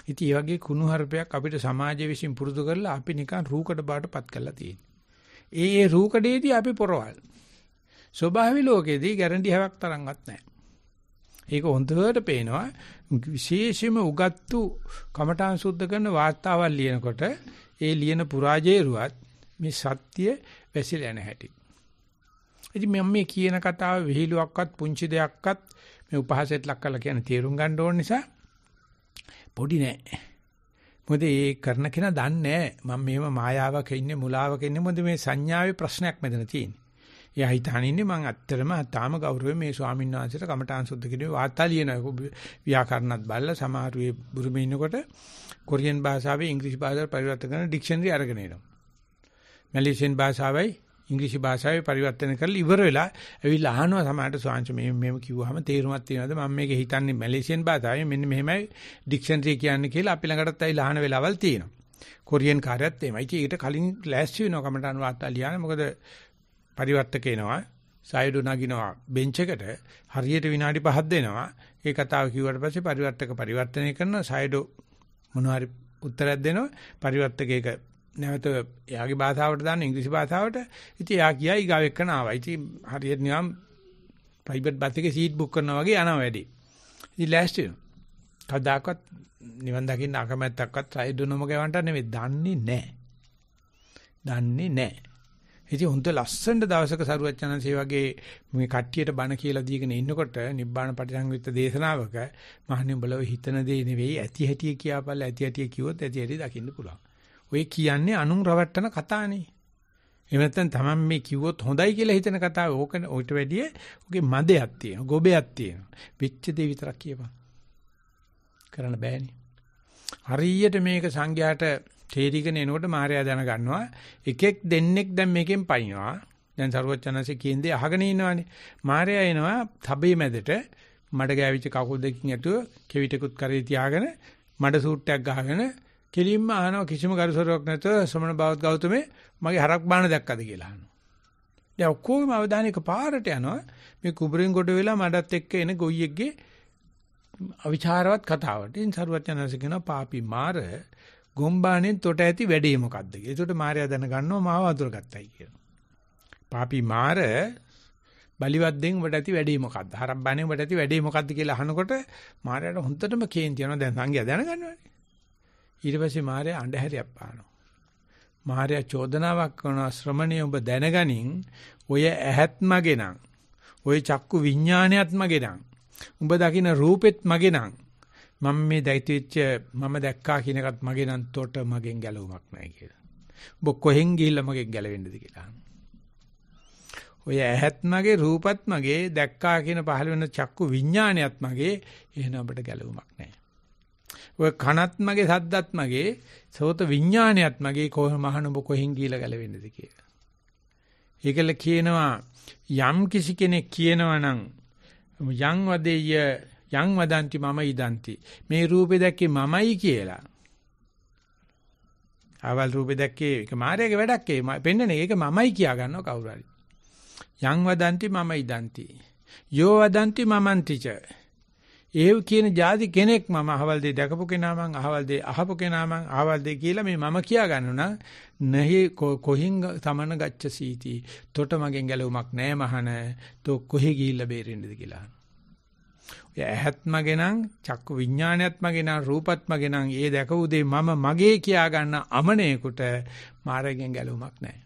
ඉතින් මේ වගේ කුණු හර්පයක් අපිට සමාජය විසින් පුරුදු කරලා අපි නිකන් රූකඩ බාටපත් කරලා තියෙනවා. ඒ ඒ රූකඩේදී අපි පොරවල්. ස්වභාවික ලෝකෙදී ගැරන්ටි හැවක් තරම්වත් නැහැ. ඒක හොඳට පේනවා විශේෂයෙන්ම උගත්තු කමඨාන් සුද්ධ කරන වාර්තාවල් ලියනකොට ඒ ලියන පුරාජේරුවත් මේ සත්‍ය වැසිලා යන හැටි. ඉතින් මම මේ කියන කතාව විහිළුවක්වත් පුංචි දෙයක්වත් මේ උපහාසයට ලක් කරලා කියන තේරුම් ගන්න ඕන නිසා පොඩි නෑ. මොකද ඒ කරන කෙනා දන්නේ නෑ මම මේව මායාවක ඉන්නේ මුලාවක ඉන්නේ මොකද මේ සංඥාවේ ප්‍රශ්නයක් මෙතන තියෙන්නේ. එයා හිතාන ඉන්නේ මං ඇත්තටම තාම ගෞරවයෙන් මේ ස්වාමීන් වහන්සේට කමඨාන් සුද්ධ කිරීමේ වාර්තා ලියනවා. ව්‍යාකරණත් බලලා සමහරුවේ බුරුමේ ඉන්නකොට කොරියන් භාෂාවේ ඉංග්‍රීසි භාෂාවට පරිවර්තන කරන ඩික්ෂනරි අරගෙන එනවා. මැලේසියන් භාෂාවයි ඉංග්‍රීසි භාෂාවේ පරිවර්තන කරලා ඉවර වෙලා ඇවිල්ලා අහනවා සමහරට ස්වාංශ මේ මේව කිව්වහම තේරුමක් තියනවාද මම මේක හිතන්නේ මැලේසියන් භාෂාවේ මෙන්න මෙහෙමයි ඩික්ෂනරි කියන්නේ කියලා අපි ළඟටත් ඇවිල්ලා අහන වෙලාවල් තියෙනවා. කොරියන් කාර්යයත් එහෙමයි. ඉතින් ඒකට කලින් ලෑස්ති වෙනවා කමටහන් වාර්තා ලියන්න. මොකද පරිවර්තක එනවා සයිඩ් නගිනවා බෙන්ච් එකට හරියට විනාඩි 5ක් දෙනවා ඒ කතාව කිව්වට පස්සේ පරිවර්තක පරිවර්තනය කරන සයිඩ් මොනවා හරි උත්තරයක් දෙනවා පරිවර්තකයක නැවත එයාගේ භාෂාවට දාන්න ඉංග්‍රීසි භාෂාවට ඉතින් එයා කියයි ඊගාව එක්කන ආවා ඉතින් හරියට නිකම් ප්‍රයිවට් බස් එකේ සීට් බුක් කරනවා වගේ යනවා වැඩි ඉතින් ලෑස්ති වෙනවා කවදාකවත් නිවන් දකින්න අකමැත්තක්වත් සයිඩ් නොම ගවන්ට නෙවෙයි දන්නේ නැහැ දන්නේ නැහැ ඉතින් හොඳ ලස්සන දවසක සරුවච්චනන්සේ වගේ මේ කට්ටියට බණ කියලා දීගෙන ඉන්නකොට නිබ්බාන පටිසංයුත්ත දේශනාවක මහන්නේ උඹලව හිතන දේ නෙවෙයි ඇති හැටි කියාපල්ලා ඇති හැටි කිව්වොත් ඇති හැටි දකින්න පුළුවන්. ඔය කියන්නේ අනුන් රවට්ටන කතානේ. එහෙම නැත්නම් තමන් මේ කිව්වොත් හොඳයි කියලා හිතන කතාව ඕක ඔයිට වැඩිය ඔගේ මදයක් තියෙනවා ගොබයක් තියෙනවා වෙච්ච දේ විතරක් කියපන් කරන්න බෑනේ හරියට මේක සංඝයාට තේරිගෙන එනකොට මායя දැන ගන්නවා එකෙක් දෙන්නෙක් දැන් මේකෙන් පයින්නවා. දැන් සරුවචනන්සේ කියන්නේ අහගෙන ඉන්නවානේ. මායя එනවා තබේ මැදට මඩ ගෑවිච්ච කකුල් දෙකකින් ඇතුව කෙවිතකුත් කරේ තියාගෙන මඩ සූට්ටයක් ගහගෙන කෙලින්ම අහනවා කිසිම කරුසරයක් නැතුව සමන බවත් ගෞතමේ මගේ හරක් බාන දැක්කද කියලා අහනවා. දැන් ඔක්කොම අවධානය එක පාරට යනවා මේ කුඹරෙන් ගොඩ වෙලා මඩත් එක්ක එන ගොයියෙක්ගේ අවිචාරවත් කතාවට. ඉන් සරුවචනන්සේ කියනවා පාපි මාර ගොම්බාණෙන් තොට ඇති වැඩේ මොකද්ද කියලා. ඒකට මාර්යා දැනගන්නවා මාව අඳුරගත්තයි කියලා. පාපි මාර බලිවද්දෙන් උඹට ඇති වැඩේ මොකද්ද? හරබ්බාණෙන් උඹට ඇති වැඩේ මොකද්ද කියලා අහනකොට මාර්යාට හොඳටම කේන්ති යනවා දැන් සංගය දැනගන්නවානේ. ඊට පස්සේ මාර්යා අඬහැරියක් පානවා. මාර්යා චෝදනාවක් කරනවා ශ්‍රමණේ උඹ දැනගනින් ඔය ඇහත් මගේ නම් ඔය චක්කු විඥානයත් මගේ නම් උඹ දකින රූපෙත් මගේ නම් මම මේ දැයිතිච්ච මම දැක්කා කියන එකත් මගේ නම් තොට මගෙන් ගැලවුමක් නැහැ කියලා. ඔබ කොහෙන් ගිහිල්ලා මගෙන් ගැලවෙන්නද කියලා. ඔය ඇහත් මගේ රූපත් මගේ දැක්කා කියන පහළ වෙන චක්කු විඥානයත් මගේ එහෙනම් අපිට ගැලවුමක් නැහැ. ඔය කනත් මගේ සද්දත් මගේ සෝත විඥානයත් මගේ කොහොම අහන ඔබ කොහෙන් ගිහිල්ලා ගැලවෙන්නද කියලා. ඒකල කියනවා යම් කිසි කෙනෙක් කියනවා නම් යම් වදෙය යං වදන්ති මම ඉදන්ති. මේ රූපේ දැක්කේ මමයි කියලා. ආවල් රූපේ දැක්කේ ඒක මායාවේ වැඩක් ඒ පෙන්නනේ ඒක මමයි කියා ගන්නව කවුරු හරි. යං වදන්ති මම ඉදන්ති. යෝ වදන්ති මමන්තිච. ඒව කියන જાති කෙනෙක් මම අහවල් දෙය දැකපු කෙනා මං අහවල් දෙය අහපු කෙනා මං අහවල් දෙය කියලා මේ මම කියා ගන්නවා නහි කොහින් තමන ගච්ඡ සීති තොට මගෙන් ගැලවුමක් නෑ මහන තෝ කොහෙ ගිහිල්ලා බේරෙන්නද කියලා අහනවා ඇහත් මගේ නම් චක්කු විඥානයත් මගේ නම් රූපත් මගේ නම් ඒ දැකපු දේ මම මගේ කියා ගන්න අමනේකට මාරයෙන් ගැලවමක් නැහැ.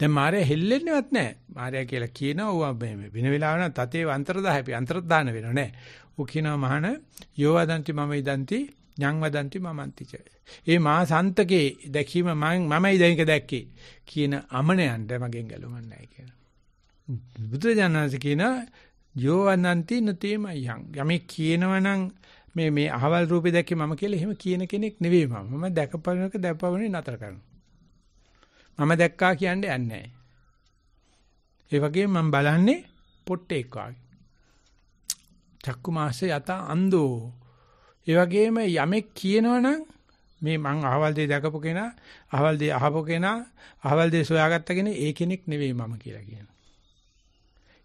දැන් මාරය හෙල්ලෙන්නේවත් නැහැ. මාරය කියලා කියනවා ඌ මේ වෙන වෙලාව නම් තතේ අන්තර දහපි අන්තර දාන වෙනව නෑ. ඌ කියනවා මහාන යෝවදන්ති මම ඉදන්ති ඥං වදන්ති මමන්ති ච. ඒ මා සන්තකේ දැකීම මම මමයි දැනික දැක්කේ කියන අමනයන්ට මගෙන් ගැලවමක් නැහැ කියලා. බුදුරජාණන් වහන්සේ කියනවා යෝ අනන්ති නතේමයන් යමෙක් කියනවනම් මේ මේ අහවල් රූපේ දැක්කේ මම කියලා එහෙම කියන කෙනෙක් නෙවෙයි මම. මම දැකපරණක දැපවනේ නතර කරනවා. මම දැක්කා කියන්නේ යන්නේ නැහැ. ඒ වගේම මම බලන්නේ පොට්ටෙක් වගේ. චක්කු මාසේ යත අන්දෝ. ඒ වගේම යමෙක් කියනවනම් මේ මං අහවල් දේ දැකපු කෙනා, අහවල් දේ අහපු කෙනා, අහවල් දේ සොයාගත්ත කෙනා ඒ කෙනෙක් නෙවෙයි මම කියලා කියනවා.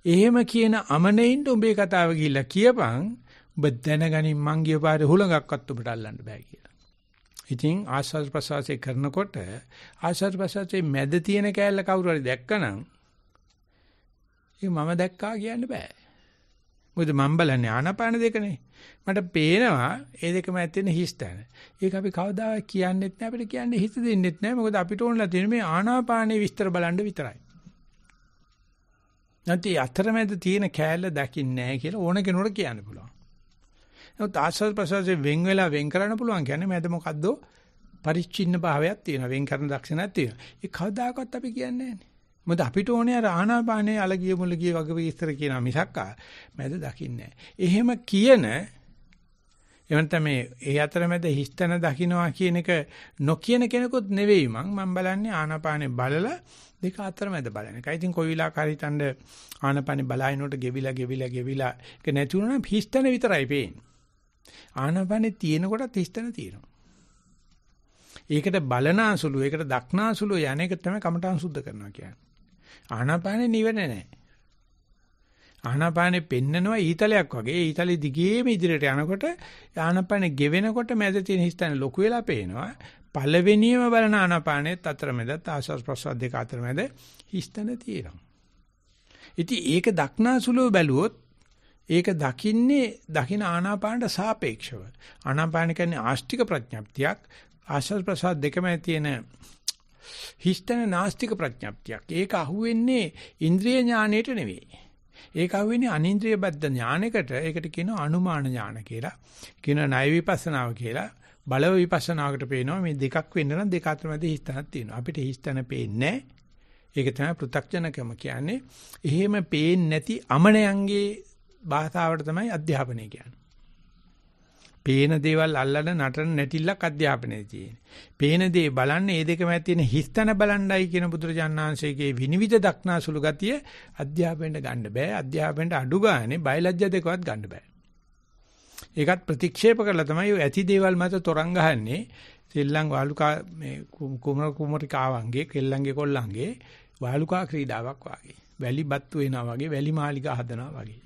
එහෙම කියන අමනෙයින්ට උඹේ කතාව ගිහිල්ලා කියපන්. ඔබ දැනගනින් මං ගිය පාරේ හුලඟක්වත් ඔබට අල්ලන්න බෑ කියලා. ඉතින් ආස්වාද ප්‍රසවාසය කරනකොට ආස්වාද ප්‍රසවාසයේ මැද තියෙන කෑල්ල කවුරු හරි දැක්කනම් ඒ මම දැක්කා කියන්න බෑ. මොකද මම බලන්නේ ආනාපාන දෙකනේ. මට පේනවා ඒ දෙකම ඇත්තෙන හිස්තන. ඒක අපි කවදාවත් කියන්නෙත් නෑ අපිට කියන්නේ හිත දෙන්නෙත් නෑ. මොකද අපිට ඕනලා තියෙන්නේ මේ ආනාපානයේ විස්තර බලන්න විතරයි. නැත්නම් අතරමැද තියෙන කෑල්ල දකින්නේ නැහැ කියලා ඕන කෙනෙකුට කියන්න පුළුවන්. නමුත් ආස්වාද ප්‍රසවාසයෙන් වෙන් වෙලා වෙන් කරන්න පුළුවන් කියන්නේ මැද මොකද්ද? පරිච්ඡින්න භාවයක් තියෙනවා. වෙන් කරන දක්ෂණයක් තියෙනවා. ඒ කවදාකවත් අපි කියන්නේ නැහැ. මොකද අපිට ඕනේ අර ආනාපානේ අලගිය මුලගිය වගේ විස්තර කියන මිසක් මැද දකින්නේ එහෙම කියන එවන් තමයි ඒ අතරමැද හිස්තන දකින්නවා කියන එක නොකියන කෙනෙකුත් නෙවෙයි මං මම බලන්නේ ආනාපානේ බලලා දෙක අතරමැද බලන එක. ඉතින් කොයි විලාකාරී තණ්ඩ ආනපනේ බලায়නොට ගෙවිලා ගෙවිලා ගෙවිලා ඒක නැති වුණා නම් හිස්තන විතරයි පේන්නේ. ආනපනේ තියෙන කොටත් හිස්තන තියෙනවා. ඒකට බලනාසුළු, ඒකට දක්නාසුළු යන එක තමයි කමඨාන් සුද්ධ කරනවා කියන්නේ. ආනපනේ නිවෙන නැහැ. ආනපනේ පෙන්නනවා ඊතලයක් වගේ. ඒ ඊතලෙ දිගේම ඉදිරියට යනකොට ආනපනේ ගෙවෙනකොට මැද තියෙන හිස්තන ලොකු වෙලා පේනවා. පළවෙනියම බලන ආනාපානෙත් අතරමැදත් ආස්වාස් ප්‍රස්වාස් දෙක අතරමැද හිස්තන තියෙනවා. ඉතින් ඒක දක්නාසුලව බැලුවොත් ඒක දකින්නේ දකින ආනාපානට සාපේක්ෂව. ආනාපාන කියන්නේ ආස්තික ප්‍රඥප්තියක් ආස්වාස් ප්‍රස්වාස් දෙකම තියෙන හිස්තන නාස්තික ප්‍රඥප්තියක්. ඒක අහුවෙන්නේ ඉන්ද්‍රිය ඥාණයට නෙවෙයි. ඒක අහුවෙන්නේ අනින්ද්‍රිය බද්ධ ඥානයකට ඒකට කියනවා අනුමාන ඥාන කියලා. කියනවා ණය විපස්සනාව කියලා. බලව විපස්සනාවකට පේනවා මේ දෙකක් වෙන්න නම් දෙක අතර මැද හිස්තනක් තියෙනවා. අපිට හිස්තන පේන්නේ ඒක තමයි පෘථග්ජනකම කියන්නේ. එහෙම පේන්නේ නැති අමනයන්ගේ භාෂාවට තමයි අධ්‍යාපනය කියන්නේ. පේන දේවල් අල්ලන නටන නැටිල්ලක් අධ්‍යාපනයේ තියෙන. පේන දේ බලන්නේ ඒ දෙක මැද තියෙන හිස්තන බලණ්ඩයි කියන බුදුරජාණන්සේගේ විනිවිද දක්නා සුළු ගතිය අධ්‍යාපනයට ගන්න බෑ. අධ්‍යාපනයට අඩු ගානේ බයලජ්‍ය දෙකවත් ගන්න බෑ. ඒකත් ප්‍රතික්ෂේප කරලා තමයි ඇති දේවල් මත තොරන් ගහන්නේ. සෙල්ලම් වාලුකා මේ කුමර කුමරිකාවන්ගේ කෙල්ලන්ගේ කොල්ලන්ගේ වාලුකා ක්‍රීඩාවක් වාගේ. වැලි බත්තු වෙනවා වගේ වැලි මාලිගා හදනවා වගේ.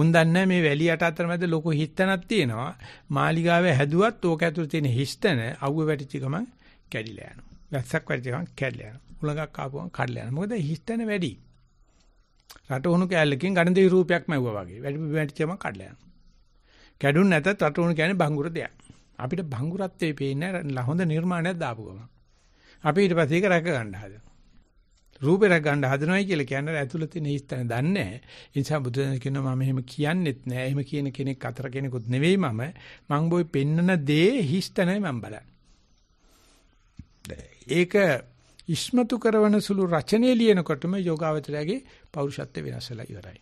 උන් දන්නේ මේ වැලි යට අතරමැද ලොකු හිස්තනක් තියෙනවා. මාලිගාවේ හැදුවත් ඕක ඇතුළේ තියෙන හිස්තන අවුව වැටිච්ච ගමන් කැඩිලා යනවා. වැස්සක් වැටිච්ච ගමන් කැඩිලා යනවා. උලඟක් ආපුවම කඩලා යනවා. මොකද හිස්තන වැඩි. රට උණු කැලලකින් ගණදේ රූපයක් මැව්වා වගේ. වැඩි වැඩිචම කඩලා යනවා. කැඩුන් නැතත් රටුණු කියන්නේ බංගුර දෙයක්. අපිට බංගුරත්වයේ පේන්නේ හොඳ නිර්මාණයක් දාපු ගමන්. අපි ඊට පස්සේ ඒක රැක ගන්න හදනවා. රූපේ රැක ගන්න හදනවයි කියලා කියන්නේ ඇතුළත තියෙන ස්ථන දන්නේ නැහැ. ඒ නිසා බුදුන් කියනවා මම එහෙම කියන්නෙත් නෑ. එහෙම කියන කෙනෙක් අතර කෙනෙකුත් නෙවෙයි මම. මං බොයි පෙන්නන දේ හිස්තනයි මම බලන්නේ. ඒක ඉස්මතු කරන සුළු රචනය ලියනකොටම යෝගාවචරයාගේ පෞරුෂත්ව වෙනස් වෙලා ඉවරයි.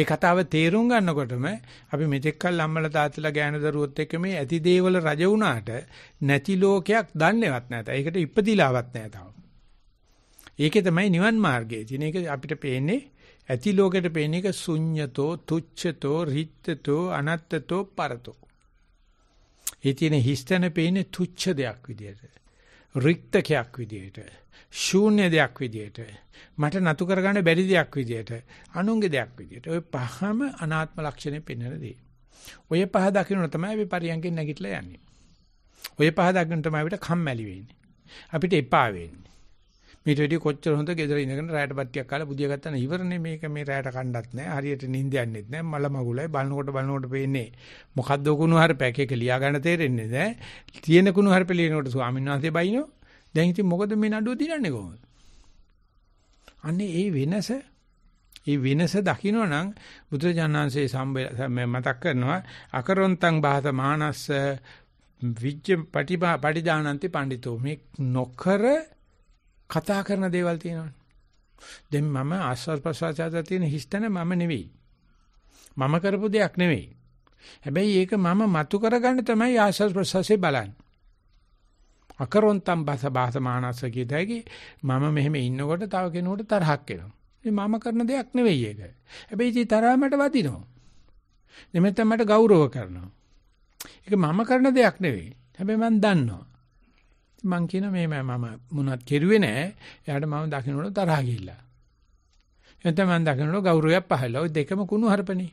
ඒ කතාව තේරුම් ගන්නකොටම අපි මෙතෙක් කල් අම්මලා තාත්තලා ගෑනු දරුවොත් එක්ක මේ ඇති දේවල රජ වුණාට නැති ලෝකයක් දන්නේවත් නැත. ඒකට ඉපදිලාවත් නැහැ තාම. ඒකේ තමයි නිවන් මාර්ගයේ තියෙන එක අපිට පේන්නේ ඇති ලෝකෙට පේන එක ශුඤ්‍යතෝ තුච්ඡතෝ රිත්තතෝ අනත්තතෝ පරතෝ. ඒ තියෙන හිස්තන පේන්නේ තුච්ඡ දෙයක් විදියට. රික්තකයක් විදියට ශූන්‍ය දෙයක් විදියට මට නතු කරගන්න බැරි දෙයක් විදියට අනුන්ගේ දෙයක් විදියට ওই පහම අනාත්ම ලක්ෂණය පෙන්වන දේ. ඔය පහ දකින්න තමයි අපි පරියන්කෙන් නැගිටලා යන්නේ. ඔය පහ දකින්න තමයි අපිට කම්මැලි වෙන්නේ. අපිට එපා වෙන්නේ. මේට වැඩිය කොච්චර හොඳ ගෙදර ඉඳගෙන රැයට බට්ටියක් කාලා බුදිය ගත්තා ඉවරනේ මේක මේ රැයට කණ්ඩත් නැහැ හරියට නිින්ද යන්නේත් නැහැ මල මගුලයි බලනකොට බලනකොට පේන්නේ මොකද්ද කුණු හරි පැක් එක ලියා ගන්න තේරෙන්නේ නැහැ තියෙන කුණු හරි පිළිනකොට ස්වාමීන් වහන්සේ බයිනෝ දැන් ඉතින් මොකද මේ නඩුව දිනන්නේ කොහොමද අන්නේ ඒ වෙනස ඒ වෙනස දකින්න නම් බුදුජානනාංශයේ මතක් කරනවා අකරොන්තං බාහත මානස්ස විජ්ජ පටිපා පටිදානන්ති පඬිතෝ මේ නොකර කතා කරන දේවල් තියෙනවනේ. දැන් මම ආස්වාද ප්‍රසවාසයට තියෙන හිස්තන මම නෙවෙයි. මම කරපු දෙයක් නෙවෙයි. හැබැයි ඒක මම මතු කරගන්න තමයි ආස්වාද ප්‍රසවාසයේ බලන්නේ. අකරොන්තම් බස බාස මානස කියදැයි මම මෙහෙම ඉන්නකොට තව කෙනෙකුට තරහක් එනවා. මම කරන දෙයක් නෙවෙයි ඒක. හැබැයි ඉතින් තරහා මට වදිනවා. නෙමෙත්නම් මට ගෞරව කරනවා. ඒක මම කරන දෙයක් නෙවෙයි. හැබැයි මම දන්නවා. මං කියන මේ මම මොනවත් කෙරුවේ නැහැ. එයාට මම දකින්නොට තරහා ගිහිල්ලා. එතන මං දකින්නොට ගෞරවයක් පහළලා. ওই දෙකම කුණු හරපනේ.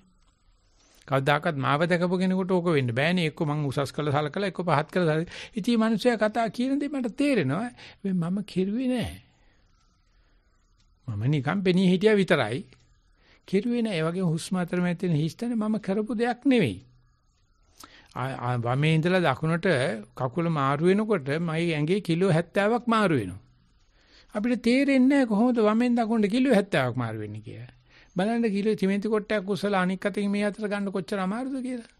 කවදාකවත් මාව දැකපු කෙනෙකුට ඕක වෙන්න බෑනේ. එක්ක මං උසස් කළා සලකලා එක්ක පහත් කළා. ඉතින් මිනිස්සයා කතා කියන දේ මට තේරෙනවා. මම කෙරුවේ නැහැ. මම නිකන් පෙනී හිටියා විතරයි. කෙරුවේ නැහැ. ඒ වගේ හුස්ම අතරමැද තියෙන හිස්තන මම කරපු දෙයක් නෙවෙයි. වමේ ඉඳලා දකුණට කකුල මාරු වෙනකොට මයි ඇඟේ කිලෝ 70ක් මාරු වෙනවා. අපිට තේරෙන්නේ නැහැ කොහොමද වමෙන් දකුණට කිලෝ 70ක් මාරු වෙන්නේ කියලා. බලන්න කිලෝ සිමෙන්ති කොටයක් උස්සලා අනික් අතින් මේ අතට ගන්න කොච්චර අමාරුද කියලා.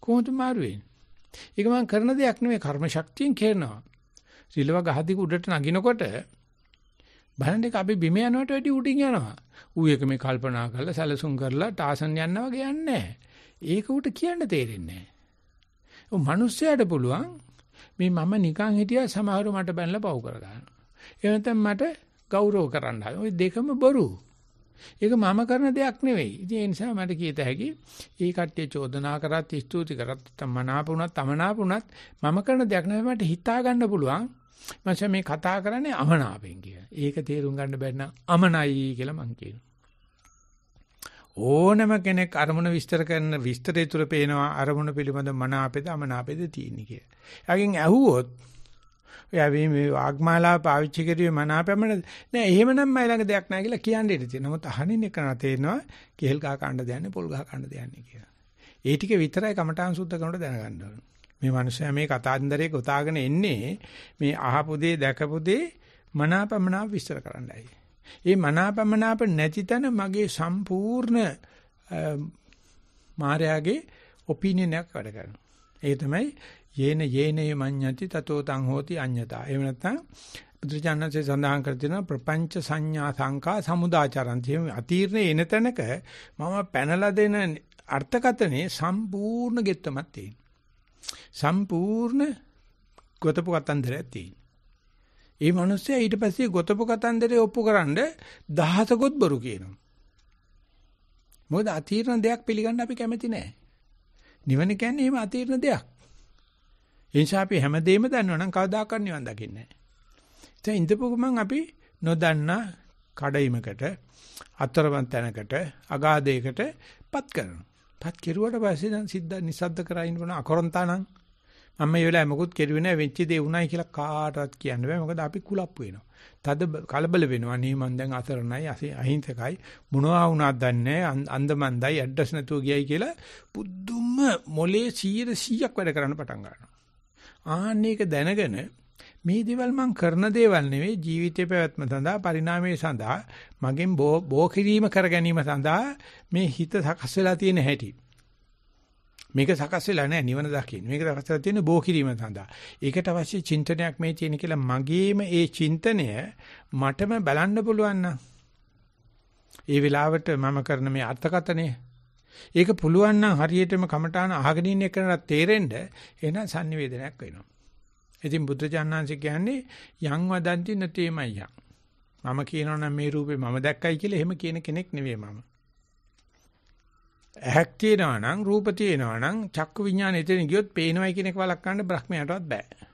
කොහොමද මාරු වෙන්නේ? ඒක මම කරන දෙයක් නෙමෙයි කර්ම ශක්තියෙන් කරනවා. සිලව ගහදි උඩට නගිනකොට බලන්න ඒක අපි බිම යනවට වැඩි උඩින් යනවා. ඌ එක මේ කල්පනා කරලා සැලසුම් කරලා ටාසන් යනවා වගේ යන්නේ නැහැ. ඒක උට කියන්න තේරෙන්නේ නැහැ. මිනිස්සයාට පුළුවන් මේ මම නිකන් හිටියා සමහරව මට බැනලා පව් කර ගන්නවා. එහෙම නැත්නම් මට ගෞරව කරන්න හදන. ওই දෙකම බොරු. ඒක මම කරන දෙයක් නෙවෙයි. ඉතින් ඒ නිසා මට කියත හැකි ඒ කට්ටිය චෝදනා කරත් ස්තුති කරත් තමනාපුණත් තමනාපුණත් මම කරන දෙයක් නෙවෙයි මට හිතා ගන්න පුළුවන්. මම මේ කතා කරන්නේ අමනාපෙන් කියලා. ඒක තේරුම් ගන්න බැරි නම් අමනයි කියලා මම කියනවා. ඕනම කෙනෙක් අරමුණ විස්තර කරන විස්තරය තුල පේනවා අරමුණ පිළිබඳ මනාපෙද අමනාපෙද තියෙන්නේ කියලා. එයාගෙන් ඇහුවොත් ඔයා මේ වාග්මාලා පාවිච්චි කරුවේ මනාපමද? නෑ එහෙමනම් මයි ළඟ දෙයක් නෑ කියලා කියන්නේ ඉතින්. නමුත් අහනින් එක නා තේනවා කෙල් ගහ කන්න දෙන්නේ පොල් ගහ කන්න දෙන්නේ කියලා. ඒ ටික විතරයි කමඨාන් සුද්ධ කරනකොට දැනගන්න ඕන. මේ මිනිස්සයා මේ කතාන්දරේ ගොතාගෙන එන්නේ මේ අහපු දේ දැකපු දේ මනාපමනාප විස්තර කරන්නයි. ඒ මනාපමනාප නැති තැන මගේ සම්පූර්ණ මායාගේ ඔපිනියන් එකක් වැඩ කරනවා. ඒ තමයි යේන යේනේ මඤ්ඤති තතෝ තං හෝති අඤ්ඤතා. එහෙම නැත්නම් බුදුචානන්සේ සඳහන් කර තියෙන ප්‍රපංච සංඥා සංකා සමුදාචරන්ති. අතීර්ණේ එන තැනක මම පැනලා දෙන අර්ථකතනේ සම්පූර්ණ ගෙත්තමක් තියෙනවා. සම්පූර්ණ ගොතපු කතන්දරයක් තියෙනවා. ඒ මිනිස්සයා ඊට පස්සේ ගොතපු කතන්දරේ ඔප්පුකරනද දහසකොත් බොරු කියනවා. මොකද අතීර්ණ දෙයක් පිළිගන්න අපි කැමති නැහැ. නිවන කියන්නේ එහෙම අතීර්ණ දෙයක්. එනිසා අපි හැමදේම දන්නවනම් කවදාකවත් නිවන් දකින්නේ නැහැ. ඉතින් ඉඳපු ගමන් අපි නොදන්නා කඩයිමකට අතරමං තැනකට අගාධයකට පත් කරනවා. පත් කෙරුවට පස්සේ දැන් සිද්ධ නිසද්ද කරා ඉන්න අකරන්තානම් මම මේ වෙලාවේ මොකුත් කෙරුවේ නැහැ වෙච්ච දේ උණයි කියලා කාටවත් කියන්න බෑ මොකද අපි කුලප්පු වෙනවා. තද කලබල වෙනවා. නේ මං දැන් අසරණයි අහිංසකයි මොනවා වුණාද දන්නේ අන්දමන්දයි ඇඩ්‍රස් නැතුව ගියයි කියලා පුදුම මොලේ 100 100ක් වැඩ කරන්න පටන් ගන්නවා. ආන්න ඒක දැනගෙන මේ දේවල් මං කරන දේවල් නෙවෙයි ජීවිතේ පැවැත්ම සඳහා පරිණාමය සඳහා මගෙන් බෝ කිරීම කර ගැනීම සඳහා මේ හිත සකස් වෙලා තියෙන හැටි මේක සකස් වෙලා නැහැ නිවන දකින්න. මේක සකස් වෙලා තියෙන්නේ බෝ කිරීම සඳහා. ඒකට අවශ්‍ය චින්තනයක් මේ තියෙන කියලා මගේම ඒ චින්තනය මටම බලන්න පුළුවන් ඒ වෙලාවට මම කරන මේ අර්ථකතනය ඒක පුළුවන් නම් හරියටම කමඨාන අහගෙන ඉන්න එකනට තේරෙන්න එහෙනම් sannivedanayak වෙනවා. ඉතින් බුද්ධජානනාංශ කියන්නේ යං වදන්ති නතේමයං. මම කියනවනම් මේ රූපේ මම දැක්කයි කියලා එහෙම කියන කෙනෙක් නෙවෙයි මම. ඇහක් තියෙනවා නම් රූප තියෙනවා නම් චක්කු විඥාන එතන ගියොත් පේනවයි කියන එක වළක්වන්න බ්‍රහ්මයාටවත් බෑ.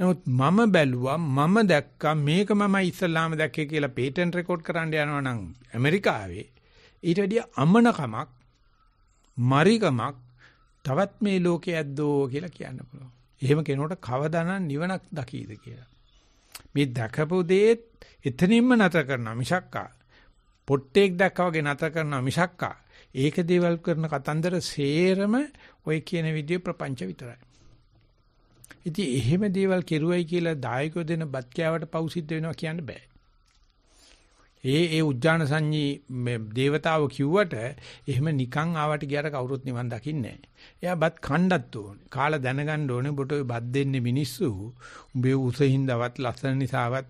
නමුත් මම බැලුවා මම දැක්කා මේක මම ඉස්ලාම දැක්කේ කියලා පේටන්ට් රෙකෝඩ් කරන්න යනවා නම් ඇමරිකාවේ ඊට වැඩිය අමනකමක් මරිකමක් තවත් මේ ලෝකයේ ඇද්දෝ කියලා කියන්න පුළුවන්. එහෙම කෙනෙකුට කවදානම් නිවනක් දකීද කියලා. මේ දැකපු දේ එතනින්ම නැතර කරනවා මිසක්කා. පොට්ටේක් දැක්කා වගේ නැතර කරනවා මිසක්කා. ඒක දේවල් කරන කතන්දර සේරම ඔය කියන විදිය ප්‍රපංච විතරයි. ඉතින් එහෙම දේවල් කෙරුවයි කියලා දායකයෝ දෙන බත් කෑවට පෞසිද්ධ වෙනවා කියන්න බෑ. ඒ ඒ උජ්ජාන සංඤී මේ దేవතාව කිව්වට එහෙම නිකන් ආවට ගියාට කවුරුත් නිවන් දකින්නේ නැහැ. එයා බත් කණ්ඩත් ඕනේ. කාලා දැනගන්න ඕනේ බොට ඔය බත් දෙන්නේ මිනිස්සු උඹේ උසින්දවත් ලස්සන නිසාවත්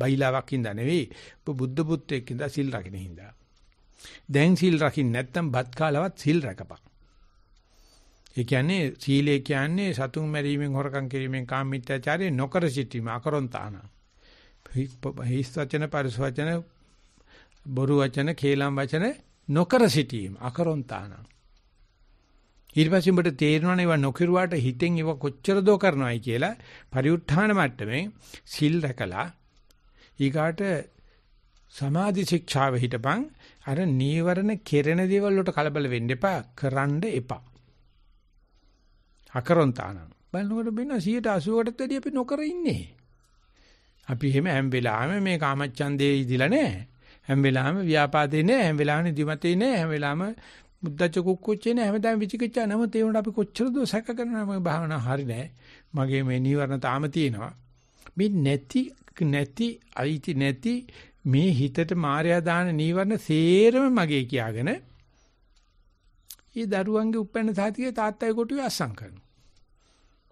බයිලාවක් ඉඳා නෙවෙයි. ඔබ බුද්ධ පුත්‍රයෙක් ඉඳා සිල් රකින්න ඉඳා. දැන් සීල් රකින්න නැත්නම් බත් කාලවත් සීල් රැකපන්. ඒ කියන්නේ සීලය කියන්නේ සතුන් මැරීමෙන් හොරකම් කිරීමෙන් කාමීත්‍යාචාරය නොකර සිටීම අකරොන්තාන. හිස් වචන පරිස වචන බොරු වචන කේලම් වචන නොකර සිටීම අකරොන්තාන. ඊට පස්සේ උඹට තේරෙනවනේ ඒවා නොකිරුවාට හිතෙන් ඒවා කොච්චර දෝ කරනවයි කියලා පරිඋත්ථාන මට්ටමේ සිල් රැකලා ඊගාට සමාධි ශික්ෂාව හිටපන් අර නීවරණ කෙරෙන දේවල් වලට කලබල වෙන්න එපා කරන්න එපා අකරොන්තාන බලනකොට බින්න 180කටත් වැඩිය අපි නොකර ඉන්නේ අපි එහෙම හැම වෙලාවෙම මේ කාමච්ඡන්දේ ඉදිලා නැහැ හැම වෙලාවෙම ව්‍යාපාදේ නැහැ හැම වෙලාවෙම නිදිමතේ නැහැ හැම වෙලාවෙම මුද්දච්ච කුක්කුච්චේ නැහැ හැමදාම විචිකිච්ඡා නමුත් ඒ වුණාට අපි කොච්චර දෝ සැක කරනවා මේ භාවනා හරි නැහැ මගේ මේ නීවරණ තාම තියෙනවා මේ නැති නැති අයිති නැති මේ හිතට මායя දාන නීවරණ සේරම මගේ කියාගෙන ඒ දරුවන්ගේ උපැන්න සාතිකේ තාත්තයි කොටුවේ අස්සම් කරනවා.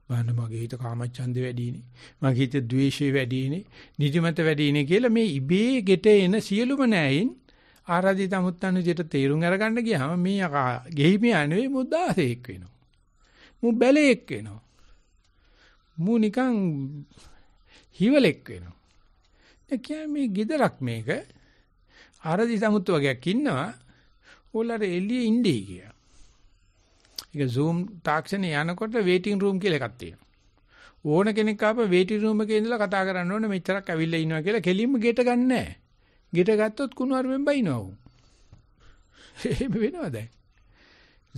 බලන්න මගේ හිත කාමච්ඡන්දේ වැඩිනේ. මගේ හිත ද්වේෂේ වැඩිනේ. නිදිමත වැඩිනේ කියලා මේ ඉබේ ගෙට එන සියලුම නෑයින් ආරාධිත අමුත්තන් විදිහට තේරුම් අරගන්න ගියාම මේ අකා ගෙහිමියා නෙවෙයි මුද්දාසෙක් වෙනවා. මු බැලෙක් වෙනවා. මු නිකන් හිවලෙක් වෙනවා. කියන්නේ මේ gedarak මේක ආරදි සමුත්තු වගේක් ඉන්නවා. ඕලර එළියේ ඉන්නේ කියලා. ඒක zoom තාක්ෂණේ යනකොට waiting room කියලා එකක් තියෙනවා. ඕන කෙනෙක් ආපහු වේටි රූම් එකේ ඉඳලා කතා කරන්න ඕනේ මෙච්චරක් ඇවිල්ලා ඉනවා කියලා කෙලින්ම ගෙට ගන්න නැහැ. ගෙට ගත්තොත් කුණුවරුෙන් බයිනවා උන්. එහෙම වෙනවා දැන්.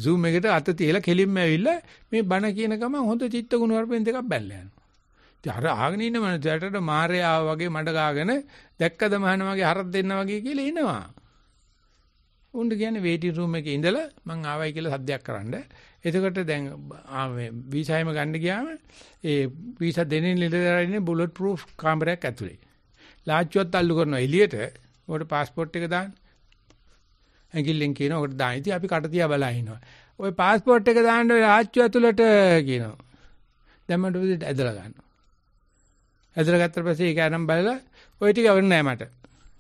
zoom එකට අත තියලා කෙලින්ම ඇවිල්ලා මේ බණ කියන ගමන් හොඳ චිත්ත කුණුවරුෙන් දෙකක් බැලලා යනවා. අර ආගෙන ඉන්න මනුස්සයාට මාර්යා වගේ මඩ ගාගෙන දැක්කද මහන වගේ හරක් දෙන්නා වගේ කියලා එනවා. උන් කියන්නේ වේටින් රූම් එකේ ඉඳලා මං ආවයි කියලා සද්දයක් කරන්න. එතකොට දැන් මේ වීසා එම ගන්න ගියාම ඒ වීසා දෙන්නේ ඉඳලා බුලට් ප්‍රූෆ් කාමරයක් ඇතුලේ. ලාච්චුවත් අල්ලු කරනවා එළියට. උකට પાස්පෝර්ට් එක දාන්න. ඇඟිල්ලෙන් කියනවා උකට දාන්න. ඉතින් අපි කට තියා බලා ඉනවා. ওই પાස්පෝර්ට් එක දාන්න ලාච්චුව ඇතුලට කියනවා. දැන් මට ඇදලා ගන්නවා. ඇදලා ගත්ත පස්සේ ඒක අරන් බලලා ඔය ටික වෙන්නේ නැහැ මට.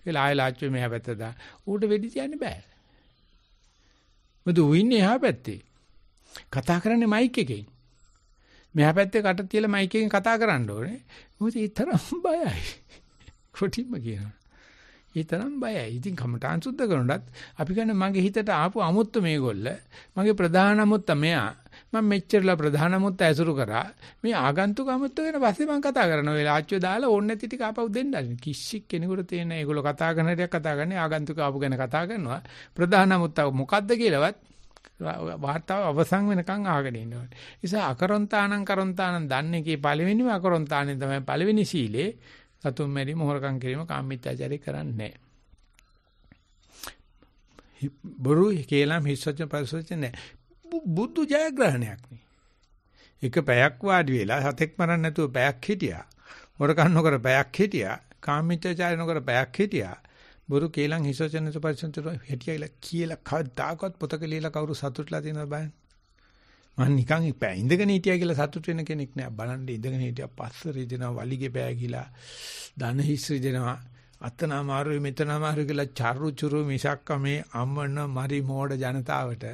කියලා ආයෙ ලාච්චුවේ මෙහා පැත්තට දා. ඌට වෙඩි තියන්න බෑ. මොකද ඌ ඉන්නේ එහා පැත්තේ. කතා කරන්නේ මයික් එකෙන්. මෙහා පැත්තේ කට තියලා මයික් එකෙන් කතා කරන්න ඕනේ. මොකද ඒ තරම් බයයි. කොටිම කියනවා. ඒ තරම් බයයි. ඉතින් කමටාන් සුද්ධ කරනවත් අපි ගන්න මගේ හිතට ආපු අමුත්ත මේගොල්ල මගේ ප්‍රධාන අමුත්ත මෙයා මම මෙච්චරලා ප්‍රධානමුත් ඇසුරු කරා මේ ආගන්තුක අමුත්තු වෙන පස්සේ මම කතා කරන ඔය ලාච්චෝ දාලා ඕන්න නැති ටික ආපහු දෙන්න අරින් කිසි කෙනෙකුට තේන ඒගොල්ලෝ කතා කරන හැටික් කතා කරන්නේ ආගන්තුක ආපු ගැන කතා කරනවා ප්‍රධානමුත් මොකද්ද කියලාවත් වාර්තාව අවසන් වෙනකන් අහගෙන ඉන්න ඕනේ. නිසා අකරොන්තානං කරොන්තානං දන්නේ කී පළවෙනිම අකරොන්තානේ තමයි පළවෙනි සීලේ සතුම් මෙරි මොහරකම් කිරීම කාමීත්‍යාචාරය කරන්නේ නැහැ. බොරු කේලම් හිස්සච පරිසච නැහැ. බුද්ධ ජයග්‍රහණයක් නේ. එක පැයක් වාඩි වෙලා සතෙක් මරන්න නැතුව පැයක් හිටියා. හොරකම් නොකර පැයක් හිටියා. කාමීත්‍යචාරය නොකර පැයක් හිටියා. බුරු කේලම් හිසචන සපරිසන්තර හිටියයිලා කියලා කවදාකවත් පොතක ලියලා කවුරු සතුටුලා තියෙනවද බලන්න. මම නිකන් ඉපෑ ඉඳගෙන හිටියා කියලා සතුට වෙන කෙනෙක් නෑ. බලන්න ඉඳගෙන හිටියා පස්සර ඉදෙනවා වලිගේ බෑ කියලා. ධන හිස්රි දෙනවා. අතන අමාරුයි මෙතන අමාරුයි කියලා චරු චරු මිසක්ක මේ අමන මරි මෝඩ ජනතාවට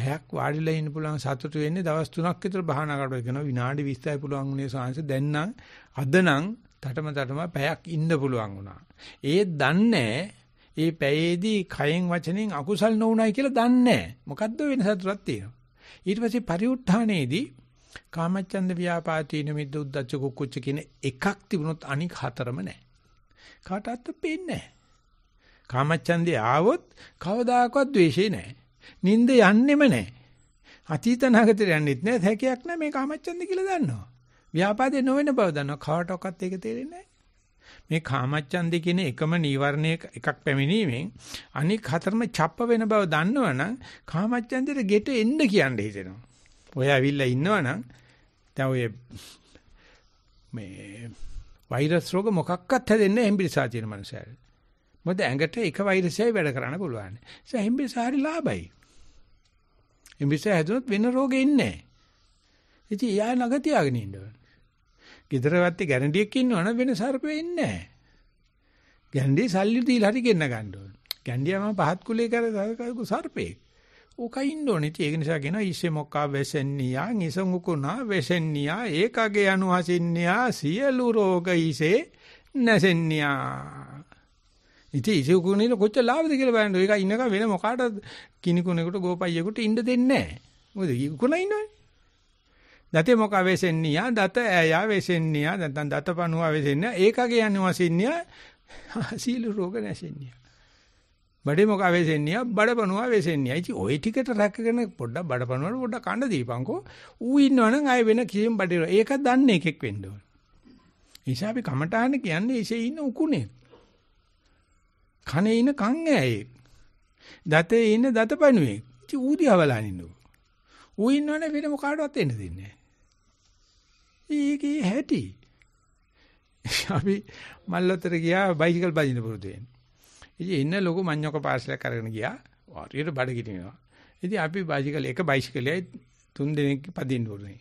පැයක් වාඩිලා ඉන්න පුළුවන් සතුටු වෙන්නේ දවස් 3ක් විතර භාවනා කරලා කරන විනාඩි 20යි පුළුවන් උනේ සාංශ දැන් නම් අද නම් තටම තටම පැයක් ඉන්න පුළුවන් වුණා. ඒ දන්නේ ඒ පැයේදී කයෙන් වචනෙන් අකුසල් නොවුනයි කියලා දන්නේ මොකද්ද වෙන සතුටක් තියෙනවා. ඊට පස්සේ පරිඋත්ථානයේදී කාමච්ඡන්ද ව්‍යාපාදී නිමිද්ද උද්දච්ච කුක්කුච්ච කියන එකක් තිබුණොත් අනික හතරම නැහැ. කාටවත් පේන්නේ නැහැ. කාමච්ඡන්දේ ආවොත් කවදාකවත් ද්වේෂේ නැහැ. නිින්ද යන්නෙම නැහැ. අතීත නාගතේ යන්නෙත් නැහැ. හැකයක් නැහැ මේක කාමච්ඡන්ද කියලා දන්නවා. ව්‍යාපාදේ නොවන බව දන්නවා. කාටවත් ඒක තේරෙන්නේ මේ කාමච්ඡන්දේ කියන එකම නීවරණයක එකක් පැමිණීමෙන් අනික් හතරම ڇප්ප වෙන බව දන්නවනම් කාමච්ඡන්දේට ගෙට එන්න කියන්න හිතෙනවා. ඔය ඇවිල්ලා ඉන්නවනම් දැන් ඔය මේ වෛරස් රෝග මොකක්වත් හැදෙන්නේ හෙම්බිරිසා තියෙන මනුස්සයල. මොකද ඇඟට එක වෛරසයයි වැඩ කරන්න පුළුවන්. ඒ නිසා හෙම්බිරිසා හරි ලාභයි. ඒ මිස හැදුනොත් වෙන රෝගෙ ඉන්නේ නැහැ. ඉතින් යා නග තියාගෙන ඉන්න ඕන. ගෙදර වැත්තේ ගැරන්ඩියක් ඉන්නවනම් වෙන සර්පෙ ඉන්නේ නැහැ. ගැන්ඩිය සල්ලි දීලා හරි ගෙන්න ගන්න ඕන. ගැන්ඩියම පහත් කුලේ කරලා සර්පෙක්. ඕකයි ඉන්න ඕනේ. ඉතින් ඒක නිසා කියනවා ඉස්සේ මොක්කා වැසෙන්නියා, නිසඟුකුණා වැසෙන්නියා, ඒකගේ අනුහසින්නියා, සියලු රෝග ඉසේ නැසෙන්නියා. ඉතින් ඉසෙව් කුණේල කොච්චර ලාභද කියලා බලන්න. ඒක ඉන්නක වෙන මොකාට කිනිකුණෙකුට ගෝපයියෙකුට ඉන්න දෙන්නේ නැහැ. මොකද කුණා ඉන්නවනේ. දතේ මොක වෙසෙන්නියා දත ඇයා වෙසෙන්නියා නැත්නම් දත පණුවා වෙසෙන්නියා ඒකගේ යන්නේ වසින්නියා සීළු රෝග නැසෙන්නියා. බඩේ මොක වෙසෙන්නියා බඩ පණුවා වෙසෙන්නියා. ඉතින් ওই ටිකට රැකගෙන පොඩ්ඩක් බඩ පණුවට පොඩ්ඩක් කන්න දීපන්කෝ. ඌ ඉන්නවනම් ආය වෙන කිසිම බඩේ ඒක දන්නේ එකෙක් වෙන්න ඕන. නිසා අපි කමටහන කියන්නේ ඉසේ ඉන්න උකුණේ. කනේ ඉන කන් ඈයෙක්. දතේ ඉන දතපණුවෙක්. ඉතින් ඌ දිහා බලන් ඉන්නකො. ඌ ඉන්නවනේ වෙන මොකාටවත් එන්න දෙන්නේ ඒකේ හැටි. අපි මල්ලතර ගියා බයිසිකල් බඳින්න පුරුදු වෙන්න. ඉතින් එන්න ලොකු මඤ්ඤොක පාසලක් අරගෙන ගියා. හරියට බඩ ගිනිනවා. ඉතින් අපි බයිසිකල් එක බයිසිකලයයි තුන් දෙනෙක් පදින්න ඕනේ.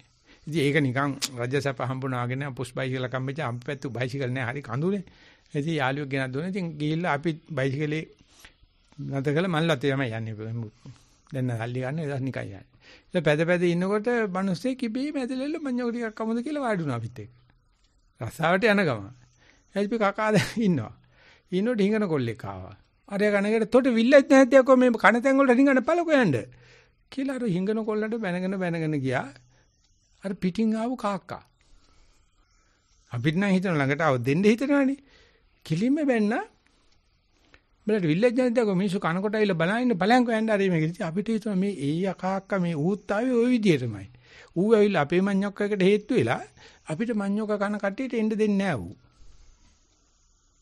ඉතින් ඒක නිකන් රජසප හම්බුනාගෙන පුස් බයිසිකල් කම්බෙච්ච අම්පැත්තු බයිසිකල් නෑ හරි කඳුනේ. ඉතින් යාළුවෙක් ගෙනත් දුන්නා. ඉතින් ගිහිල්ලා අපි බයිසිකලේ නැතකල මල්ලත් තමයි යන්නේ. දැන් සල්ලි ගන්න එදා නිකන් යන්නේ. ඉතින් පැද පැද ඉන්නකොට මිනිස්සේ කිබේ මැදලෙල්ල මඤ්ඤෝ ටිකක් කමුද කියලා වාඩි වුණා අපිත් එක්ක. රස්සාවට යන ගම. එල්පි කකා දැන් ඉන්නවා. ඉන්නකොට හිඟන කොල්ලෙක් ආවා. අර ගණකට තොට විල්ලත් නැහැද යකෝ මේ කන තැන් වලට හිඟන පළකෝ යන්න. කියලා අර හිඟන කොල්ලන්ට බැනගෙන බැනගෙන ගියා. අර පිටින් ආපු කාක්කා. අපිට නම් හිතන ළඟට ආව දෙන්න හිතනවනේ. කිලිම බැන්න බලට විලෙජ් ජනතාවක මිනිස්සු කනකොට ඇවිල්ලා බලනින්න බලංකෝ යන්න හරි මේක ඉතින් අපිට හිතුවා මේ එයි අකාක්ක මේ ඌත් ආවේ ওই විදියටමයි ඌ ඇවිල්ලා අපේ මඤ්ඤොක්කකට හේතු වෙලා අපිට මඤ්ඤොක්ක කන කට්ටියට එන්න දෙන්නේ නැහැ ඌ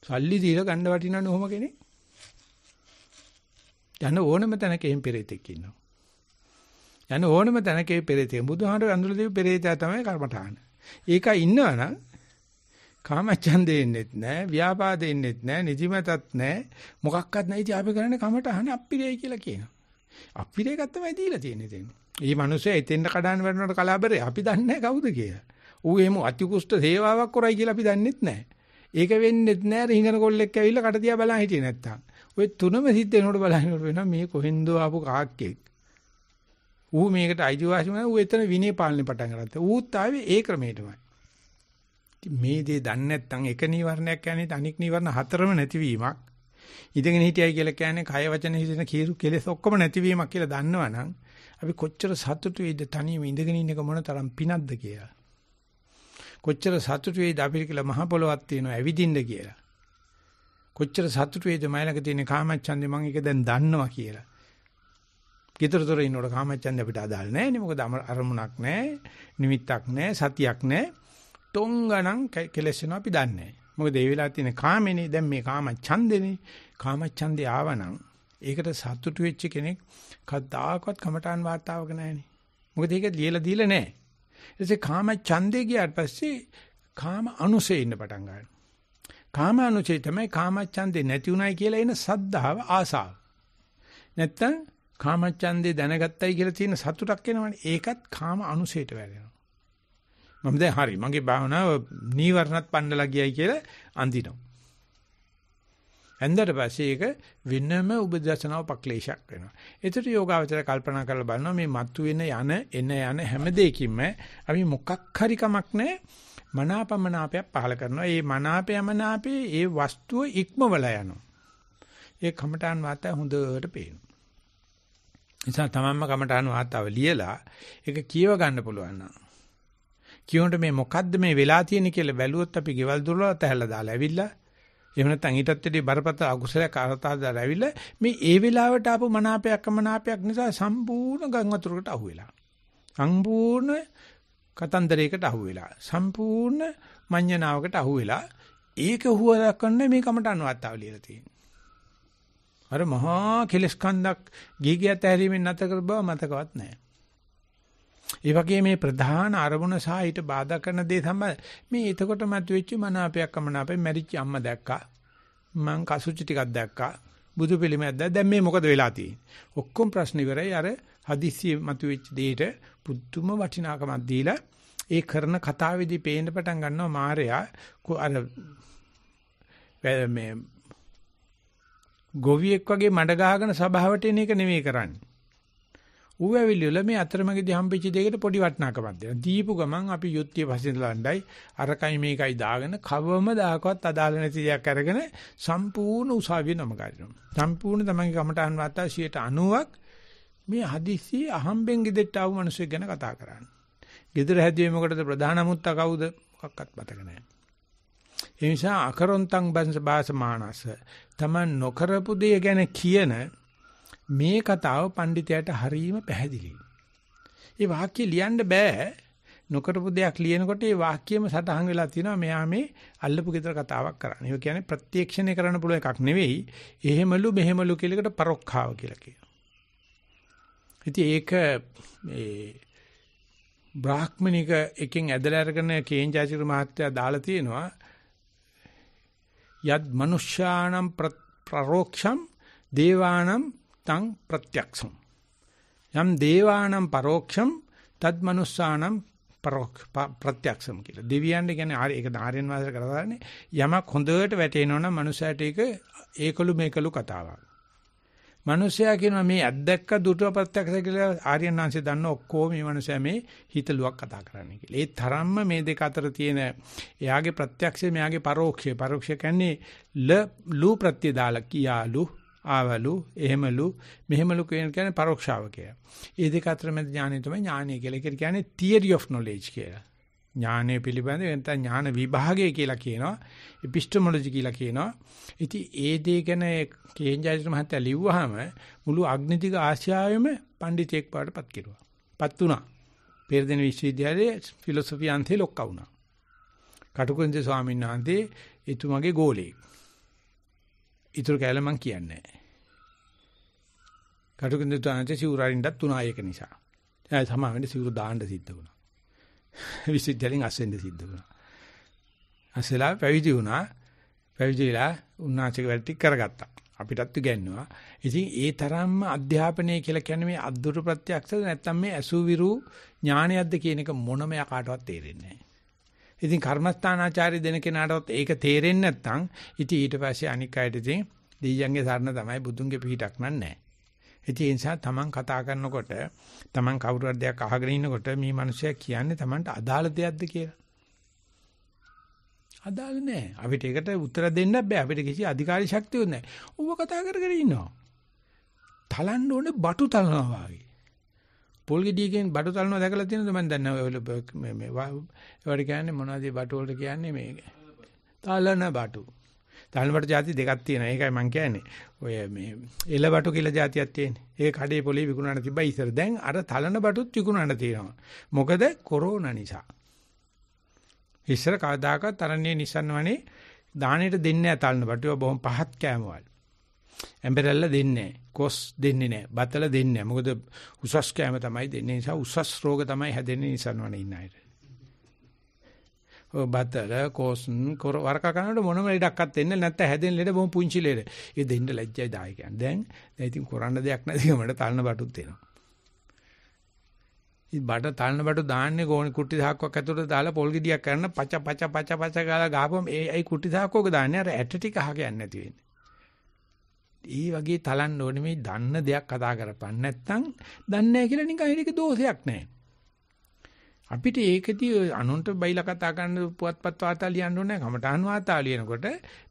සල්ලි දීලා ගන්න වටිනවනේ ඔහොම කෙනෙක් යන ඕනම තැනක එම් පෙරේතෙක් ඉන්නවා යන ඕනම තැනක පෙරේතෙක් බුදුහාමර අඳුරදීව පෙරේතයා තමයි කර්මඨාන ඒක ඉන්නවනම් කාමච්ඡන්දේ එන්නෙත් නැහැ, ව්‍යාපාදේ එන්නෙත් නැහැ, නිදිමතත් නැහැ, මොකක්වත් නැහැ. ඉතින් අපි කරන්නේ කමට අහන අප්පිරේ කියලා කියනවා. අප්පිරේ ගත්ත තමයි දීලා තියෙන්නේ දැන්. මේ මිනිස්සයා එතෙන්ට කඩාන වැටෙනකොට කලාබරේ අපි දන්නේ කවුද කියලා. ඌ එහෙම අතිකුෂ්ඨ සේවාවක් කරයි කියලා අපි දන්නෙත් නැහැ. ඒක වෙන්නෙත් නැහැ රිහිනන කොල්ලෙක් ඇවිල්ලා කටදියා බලන් හිටියේ නැත්තම්. ඔය තුනම සිද්ධ වෙනකොට බලහිනකොට වෙනවා මේ කොහෙන්ද ආපු කාක්කෙක්. ඌ මේකට අයිතිවාසිකම ඌ එතන විනය පාලනේ පටන් ගත්තා. ඌත් ආවේ ඒ ක්‍රමයටමයි. මේ දේ දන්නේ නැත්නම් එක නීවරණයක් කියන්නේ අනික් නීවරණ හතරම නැතිවීමක්. ඉඳගෙන හිටියයි කියලා කියන්නේ කය වචන හිතන කීරු කෙලෙස් ඔක්කොම නැතිවීමක් කියලා දන්නවනම් අපි කොච්චර සතුටු වෙයිද තනියම ඉඳගෙන ඉන්න එක මොන තරම් පිනක්ද කියලා. කොච්චර සතුටු වෙයිද අපි කියලා මහ පොළොවක් තියෙනවා ඇවිදින්න කියලා. කොච්චර සතුටු වෙයිද මයිලක තියෙන කාමච්ඡන්දේ මම ඒක දැන් දන්නවා කියලා. ගෙදරතොර ඉන්නකොට කාමච්ඡන්දේ අපිට අදාළ නැහැ නේ මොකද අරමුණක් නැහැ නිමිත්තක් නැහැ සතියක් නැහැ තොංගණං කෙලස් වෙනවා අපි දන්නේ නැහැ. මොකද ඒ වෙලාව තියෙන කාමනේ දැන් මේ කාම ඡන්දෙනේ. කාම ඡන්දේ ආවනම් ඒකට සතුටු වෙච්ච කෙනෙක් කවදාකවත් කමඨාන් වාතාවක නැහැනේ. මොකද ඒක ලියලා දීලා නැහැ. ඊටසේ කාම ඡන්දේ ගියාට පස්සේ කාම අනුසේ ඉන්න පටන් ගන්නවා. කාම අනුසේ තමයි කාම ඡන්දේ නැති උනායි කියලා එන සද්ධාව ආසාව. නැත්තම් කාම ඡන්දේ දැනගත්තයි කියලා තියෙන සතුටක් එනවනේ. ඒකත් කාම අනුසේට වැටෙනවා. මම දැන් හරි මගේ භාවනාව නීවරණත් පණ්ඩලා ගියයි කියලා අඳිනවා. ඇන්දට පස්සේ ඒක වෙනම උපදේශනාව පක්ලේශයක් වෙනවා. ඒතර යෝගාවචර කල්පනා කරලා බලනවා මේ මතුවෙන යන එන යන හැම දෙයකින්ම අපි මොකක් හරි කමක් නැහැ මනාපමනාපයක් පහල කරනවා. ඒ මනාපයමනාපේ ඒ වස්තුව ඉක්මවල යනවා. ඒ කමඨාන් වාතය හොඳට පේනවා. නිසා තමන්ම කමඨාන් වාතාව ලියලා ඒක කියව ගන්න පුළුවන් නම් කියනකොට මේ මොකද්ද මේ වෙලා තියෙන්නේ කියලා බැලුවොත් අපි ගෙවල් දොරවල් තැහැලා දාලා ඇවිල්ලා එහෙම නැත්නම් ඊටත් වැඩි බරපතල අකුසලයක් අරතා දාලා ඇවිල්ලා මේ ඒ වෙලාවට ආපු මනාපයක් අමනාපයක් නිසා සම්පූර්ණ ගම් වතුරකට අහුවෙලා සම්පූර්ණ කතන්දරයකට අහුවෙලා සම්පූර්ණ මඤ්ඤණාවකට අහුවෙලා ඒක හුවලා කරන්න මේ කමටන් වාතාව ලියලා තියෙනවා අර මහා කෙලස්කන්දක් ගිහිගියත් ඇරීමෙන් නැත කර බව මතකවත් නැහැ ඒ වගේ මේ ප්‍රධාන අරමුණ සහ ඊට බාධා කරන දේ තමයි මේ එතකොට මතුවෙච්ච මනාපයක් අමනාපේ මැරිච්ච අම්මා දැක්කා. මං කසුචි ටිකක් දැක්කා. බුදු පිළිමයක් දැක්කා. දැන් මේ මොකද වෙලා තියෙන්නේ? ඔක්කොම ප්‍රශ්න ඉවරයි. අර හදිස්සිය මතුවෙච්ච දෙයට පුදුම වටිනාකමක් දීලා ඒ කරන කතාවේදී පේන්න පටන් ගන්නවා මායයා අර මේ ගොවියෙක් වගේ මඩ ගහගෙන සභාවට එන එක නෙමෙයි කරන්නේ. ඌ ඇවිල්ලා මේ අතරමැදි හම්බෙච්ච දෙයකට පොඩි වටිනාකමක් දෙනවා. දීපු ගමන් අපි යුද්ධය පස්සේ ලණ්ඩයි අරකයි මේකයි දාගෙන කවම දාකවත් අදාළ නැති දෙයක් අරගෙන සම්පූර්ණ උසාවිය නම ගන්නවා. සම්පූර්ණ තමන්ගේ කමටහන් වාතා 90ක් මේ හදිස්සි අහම්බෙන් ගෙදෙට්ට ආව මිනිස්සු ගැන කතා කරන්නේ. ගෙදර හැදුවේ මොකටද ප්‍රධානමුත්ත කවුද? මොකක්වත් මතක නැහැ. ඒ නිසා අකරොන්තං බංස බාසමානස තමන් නොකරපු දේ ගැන කියන මේ කතාව පඬිතයාට හරීම පැහැදිලියි. ඒ වාක්‍ය ලියන්න බෑ. නොකරපු දෙයක් ලියනකොට ඒ වාක්‍යෙම සටහන් වෙලා තියෙනවා මෙයා මේ අල්ලපු ගෙදර කතාවක් කරන්නේ. ඒ කියන්නේ ප්‍රත්‍යක්ෂණය කරන්න පුළුවන් එකක් නෙවෙයි. එහෙමලු මෙහෙමලු කියලකට පරොක්ඛාව කියලා කියනවා. ඉතින් ඒක මේ බ්‍රාහ්මණික එකෙන් ඇදලා අරගෙන කේන්ජාසිර මහත්තයා දාලා තියෙනවා යද් මනුෂ්‍යානම් ප්‍රරෝක්ෂම් දේවානම් තං ප්‍රත්‍යක්ෂම් යම් දේවානම් පරෝක්ෂම් තද් මනුස්සානම් ප්‍රත්‍යක්ෂම් කියලා. දෙවියන් කියන්නේ ආර ඒක ධාරයන් වාසය කරලානේ යමක් හොඳට වැටෙනවනම් මනුස්සයට ඒක ඒකලු මේකලු කතාවක්. මනුස්සයා කියනවා මේ අද්දැක්ක දුටුව ප්‍රත්‍යක්ෂ කියලා ආර්යයන් වහන්සේ දන්න ඔක්කොම මේ මනුස්සයා මේ හිතලුවක් කතා කරන්නේ කියලා. ඒ තරම්ම මේ දෙක අතර තියෙන එයාගේ ප්‍රත්‍යක්ෂය මෙයාගේ පරෝක්ෂය. පරෝක්ෂය කියන්නේ ල ලු ප්‍රත්‍ය දාලා කියාලු ආවලු එහෙමලු මෙහෙමලු කියන කියන්නේ පරෝක්ෂාව කියලා. ඒ දෙක අතර මැද ඥානය තමයි ඥානය කියලා. ඒක කියන්නේ theory of knowledge කියලා. ඥානය පිළිබඳව නැත්නම් ඥාන විභාගය කියලා කියනවා. epistemology කියලා කියනවා. ඉතින් ඒ දේ ගැන කේන්ජාජිත මහත්තයා ලිව්වහම මුළු අග්නිතික ආසියාවෙම පඬිතෙක් පාටපත් කෙරුවා. පත් වුණා. පෙරදෙන විශ්වවිද්‍යාලයේ ෆිලොසොෆි අන්තේ ලොක්කා වුණා. කටුකුරුන්දේ ස්වාමීන් වහන්සේ එතුමගේ ගෝලෙක්. ඊටු කැලේ මම කියන්නේ නැහැ. කටුකින්ද තුනන්ට සිවුරරින්ඩත් තුනා ඒක නිසා. දැන් සමාවෙන්න සිවුරු දාන්න සිද්ධ වුණා. විශ්වවිද්‍යාලෙන් අස්වෙන්න සිද්ධ වුණා. අසලා පැවිදි වුණා. පැවිදිලා උන්නාසික වැඩ ටික කරගත්තා. අපිටත් ඉගැන්නුවා. ඉතින් ඒ තරම්ම අධ්‍යාපනය කියලා කියන්නේ මේ අද්දුරු ප්‍රත්‍යක්ෂද නැත්නම් මේ අසුවිරු ඥානයක්ද කියන එක මොනම යකාටවත් තේරෙන්නේ නැහැ. ඉතින් කර්මස්ථානාචාර්ය දෙන කෙනාටවත් ඒක තේරෙන්නේ නැත්නම් ඉතින් ඊට පස්සේ අනික් අයට ඉතින් දෙයියන්ගේ සරණ තමයි බුදුන්ගේ පිහිටක් නන්නේ. ඉතින් ඒ නිසා තමන් කතා කරනකොට තමන් කවුරු හරි දෙයක් අහගෙන ඉන්නකොට මේ මිනිස්සයා කියන්නේ තමන්ට අදාළ දෙයක්ද කියලා. අදාළ නෑ. අපිට ඒකට උත්තර දෙන්න බෑ. අපිට කිසි අධිකාරී ශක්තියක් නෑ. ඌව කතා කරගෙන ඉන්නවා. තලන්න ඕනේ බටු තලනවා වගේ. පොල් ගෙඩියකින් බඩු තලනවා දැකලා තියෙනවද මම දන්නේ නැහැ ඔය මේ මේ ඒවට කියන්නේ මොනවද බඩු වලට කියන්නේ මේ තලන බඩු දහනවට જાති දෙකක් තියෙනවා. ඒකයි මම කියන්නේ. ඔය මේ එලබටු කියලා જાතියක් තියෙන්නේ. ඒ කඩේ පොලේ විකුණන්න තිබ්බයි ඉතින් දැන් අර තලන බටුත් විකුණන්න තියෙනවා. මොකද කොරෝනා නිසා. ඉස්සර කවදාකවත් තරන්නේ නිසන්වනේ දාණයට දෙන්නේ නැහැ තලන බටුව බොහොම පහත් කෑමවල. ඇම්බරෙල්ලා දෙන්නේ කොස් දෙන්නේ නැහැ. බතල දෙන්නේ නැහැ. මොකද උසස් කෑම තමයි දෙන්නේ නිසා උසස් රෝග තමයි හැදෙන්නේ නිසන්වනේ ඉන්න අයට. බතල කෝසන් වරක කරනකොට මොනම ලෙඩක්වත් එන්නේ නැත්නම් හැදෙන ලෙඩ බොහොම පුංචි ලෙඩ. ඒ දෙන්න ලැජ්ජයි දායකයන්. දැන් දැන් ඉතින් කරන්න දෙයක් නැති මට තලන බටුත් එනවා. ඉතින් බඩ තලන බටු දාන්නේ ගෝණි කුටි දහක්වක් ඇතුළට දාලා පොල් ගෙඩියක් කරන පච පච පච පච ගාලා ගහපම ඒ ඒ කුටි දහක්වක දාන්නේ අර ඇට ටික අහගෙන නැති වෙන්නේ. ඒ වගේ තලන්න ඕනේ මේ දන්න දෙයක් කතා කරපන් නැත්නම් දන්නේ නැහැ කියලා නිකන් ඒක දෝෂයක් නැහැ. අපිට ඒකදී අනුන්ට බයිලා කතා කරන්න පුවත්පත් වාර්තා ලියන්න ඕනේ නැහැ. කමටහන් වාර්තා ලියනකොට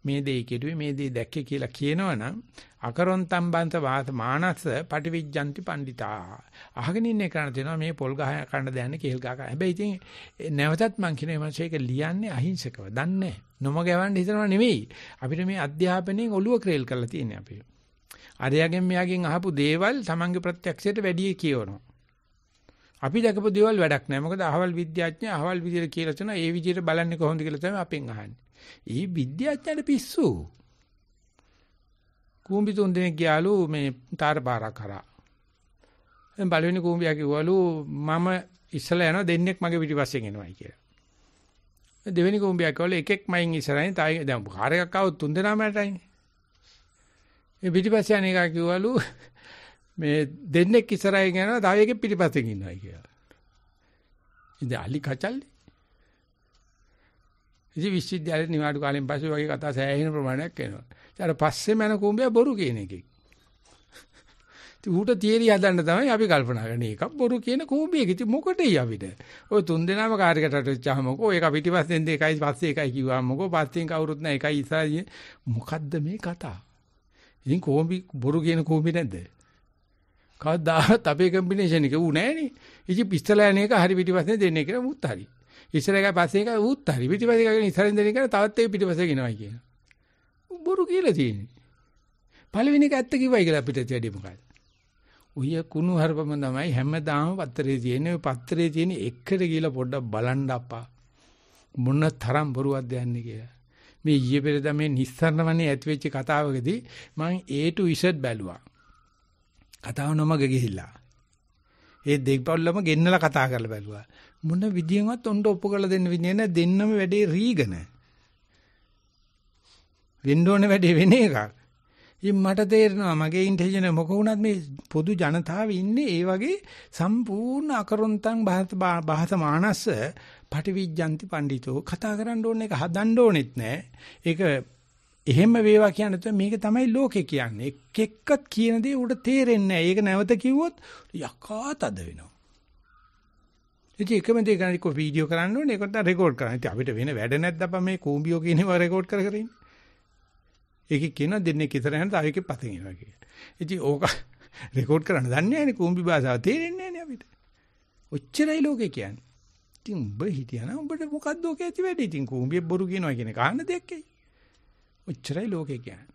මේ දේ කෙරුවේ මේ දේ දැක්කේ කියලා කියනවනම් අකරොන්තම් බන්ත වාත මානස පටිවිජ්ජන්ති පණ්ඩිතා. අහගෙන ඉන්නේ කරණ දෙනවා මේ පොල් ගහ කන්න දැනන්නේ කේල් ගහ කන්න. හැබැයි ඉතින් නැවතත් මං කියනවා මේ මාසේ ඒක ලියන්නේ අහිංසකව. දන්නේ නැහැ. නොම ගවන්න හිතනවා නෙමෙයි. අපිට මේ අධ්‍යාපනයෙන් ඔළුව ක්‍රේල් කරලා තියෙන්නේ අපි. අරයාගෙන් මෙයාගෙන් අහපු දේවල් Tamange ප්‍රත්‍යක්ෂයට වැඩි කියවනවා. අපි දැකපු දේවල් වැඩක් නැහැ. මොකද අහවල් විද්‍යාඥය අහවල් විදියට කියලා තන ඒ විදියට බලන්නේ කොහොමද කියලා තමයි අපෙන් අහන්නේ. ඊ විද්‍යාඥයන්ට පිස්සු. කූඹි තුන් දෙනෙක් ගියාලු මේ තාරපාරක් කරා. එම් බලවෙන කූඹියා කිව්වලු මම ඉස්සලා යනවා දෙන්නෙක් මගේ පිටිපස්සෙන් එනවායි කියලා. දෙවෙනි කූඹියා කිව්වලු එකෙක් මයින් ඉස්සරහින් තායි දැන් කාර් එකක් ආවොත් තුන් දෙනාම යටයිනේ. මේ පිටිපස්සේ අනේකා කිව්වලු මේ දෙන්නෙක් ඉස්සරහින් යනවා තව එකෙක් පිටිපස්සෙන් ඉන්නවා කියලා. ඉතින් අලි කචල්ලි. ඉතින් විශ්වවිද්‍යාලේ නිවාඩු කාලෙන් පස්සේ වගේ කතා සෑහෙන ප්‍රමාණයක් එනවා. ඊට පස්සේ මන කුඹිය බොරු කියන එකෙක්. ඉතින් ඌට තියරි හදන්න තමයි අපි කල්පනා කරන්නේ. එකක් බොරු කියන කුඹියක. ඉතින් මොකටයි අපිට? ඔය තුන් දෙනාම කාර් එකට වෙච්චාමකෝ ඒක පිටිපස්සෙන් දෙකයි පස්සේ එකයි කිව්වාමකෝ පස්සෙන් කවුරුත් නැහැ එකයි ඉස්සරහින්. මොකද්ද මේ කතා? ඉතින් කොඹි බොරු කියන කුඹි නැද්ද? කවදාවත් අපේ කම්බිනේෂන් එක ඌ නෑනේ. ඉති පිස්තලයන් එක හරි පිටිපස්සේ දෙන්නේ කියලා ඌත් හරි. ඉස්සර එකයි පස්සේ එකයි ඌත් හරි. පිටිපස්සේ එකයි ඉස්සරින් දෙන්නේ කියලා තවත් ඒ පිටිපස්සේ ගෙනවයි කියන. බොරු කියලා තියෙන්නේ. පළවෙනි එක ඇත්ත කිව්වයි කියලා අපිට වැඩි මොකද? ඔය කුණු හරපම තමයි හැමදාම පත්‍රයේ තියෙන ඔය පත්‍රයේ තියෙන එකට කියලා පොඩ්ඩක් බලන්න අපා. මොන තරම් බොරුවක්ද යන්නේ කියලා. මේ ඊයේ පෙරේද මේ නිස්සාරණවන්නේ ඇති වෙච්ච කතාවකදී මම A to Z බැලුවා. කතාව නොමග ගිහිල්ලා. ඒ දෙපළම ගෙන්නලා කතා කරලා බැලුවා. මොන විදියෙන්වත් උන්ට ඔප්පු කරලා දෙන්න විදිය නැහැ දෙන්නම වැඩේ රීගන. වෙන්න ඕනේ වැඩේ වෙන එකක්. ඉතින් මට තේරෙනවා මගේ ඉන්ටෙලිජන්ස් මොක වුණත් මේ පොදු ජනතාවේ ඉන්නේ ඒ වගේ සම්පූර්ණ අකරොන්තන් භාෂා මානස්ස පටිවිජ්ජන්ති පඬිතෝ කතා කරන්න ඕනේ එක හදන්න ඕනෙත් නැහැ. ඒක එහෙම වේවා කියන්නේ නැතුව මේක තමයි ලෝකේ කියන්නේ. එක් එක්කත් කියන දේ උට තේරෙන්නේ නැහැ. ඒක නැවත කිව්වොත් යකා තද වෙනවා. ඉතින් එකම දේ ගන්න කො වීඩියෝ කරන්න ඕනේ. ඒකට රෙකෝඩ් කරන්න. ඉතින් අපිට වෙන වැඩ නැද්ද අප මේ කූඹියෝ කියනවා රෙකෝඩ් කර කර ඉන්නේ. ඒකේ කියන දෙන්නේ කිතර යන තව එකේ පතින් ඉනවා කියලා. ඉතින් ඕක රෙකෝඩ් කරන්න දන්නේ නැහැනේ කූඹි භාෂාව තේරෙන්නේ නැහැනේ අපිට. ඔච්චරයි ලෝකේ කියන්නේ. ඉතින් උඹ හිටියා නම් උඹට මොකද්ද ඔක ඇති වැඩි. ඉතින් කූඹියේ බොරු කියනවා කියන කාරණා දෙයක් ඇයි? ඔච්චරයි ලෝකේ කියන්නේ.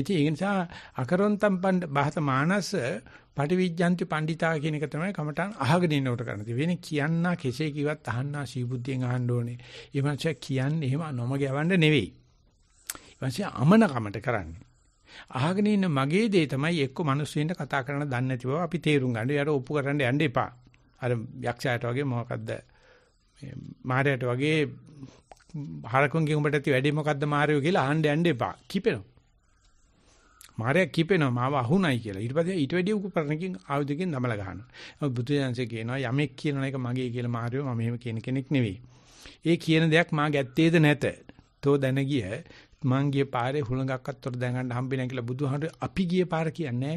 ඉතින් ඒ නිසා අකරොන්තම් බහත මානස පටිවිජ්ජන්ති පණ්ඩිතා කියන එක තමයි කමටන් අහගෙන ඉන්නකොට කරන්න තියෙන්නේ. වෙන කියන්න කෙසේ කිව්වත් අහන්නා සීබුද්ධියෙන් අහන්න ඕනේ. ඒ මනුස්සයා කියන්නේ එහෙම නොම ගැවන්න නෙවෙයි. ඒ මනුස්සයා අමනකමට කරන්නේ. අහගෙන ඉන්න මගේ දේ තමයි එක්ක මිනිස්සුන්ට කතා කරන්න දන්නේ නැති බව අපි තේරුම් ගන්න. ඒකට ඔප්පු කරන්න යන්න එපා. අර යක්ෂයාට වගේ මොකක්ද මාරයට වගේ හරකුන්ගේ උඹට ඇති වැඩේ මොකද්ද මාරයෝ කියලා අහන්න යන්න එපා. කිපෙනවා. මාරයා කිපෙනවා මාව අහුණයි කියලා. ඊට පස්සේ ඊට වැඩිය උපකරණකින් ආයුධකින් නමලා ගහනවා. බුදුජාන්සේ කියනවා යමෙක් කියනවා එක මගේ කියලා මාරයෝ මම එහෙම කියන කෙනෙක් නෙවෙයි. ඒ කියන දෙයක් මා ගැත්තේද නැත. තෝ දැන ගිය මං ගිය පාරේ හුළඟක්වත් උඩ දැනගන්න හම්බෙන්නේ නැහැ කියලා බුදුහාමුදුරු අපි ගිය පාර කියන්නේ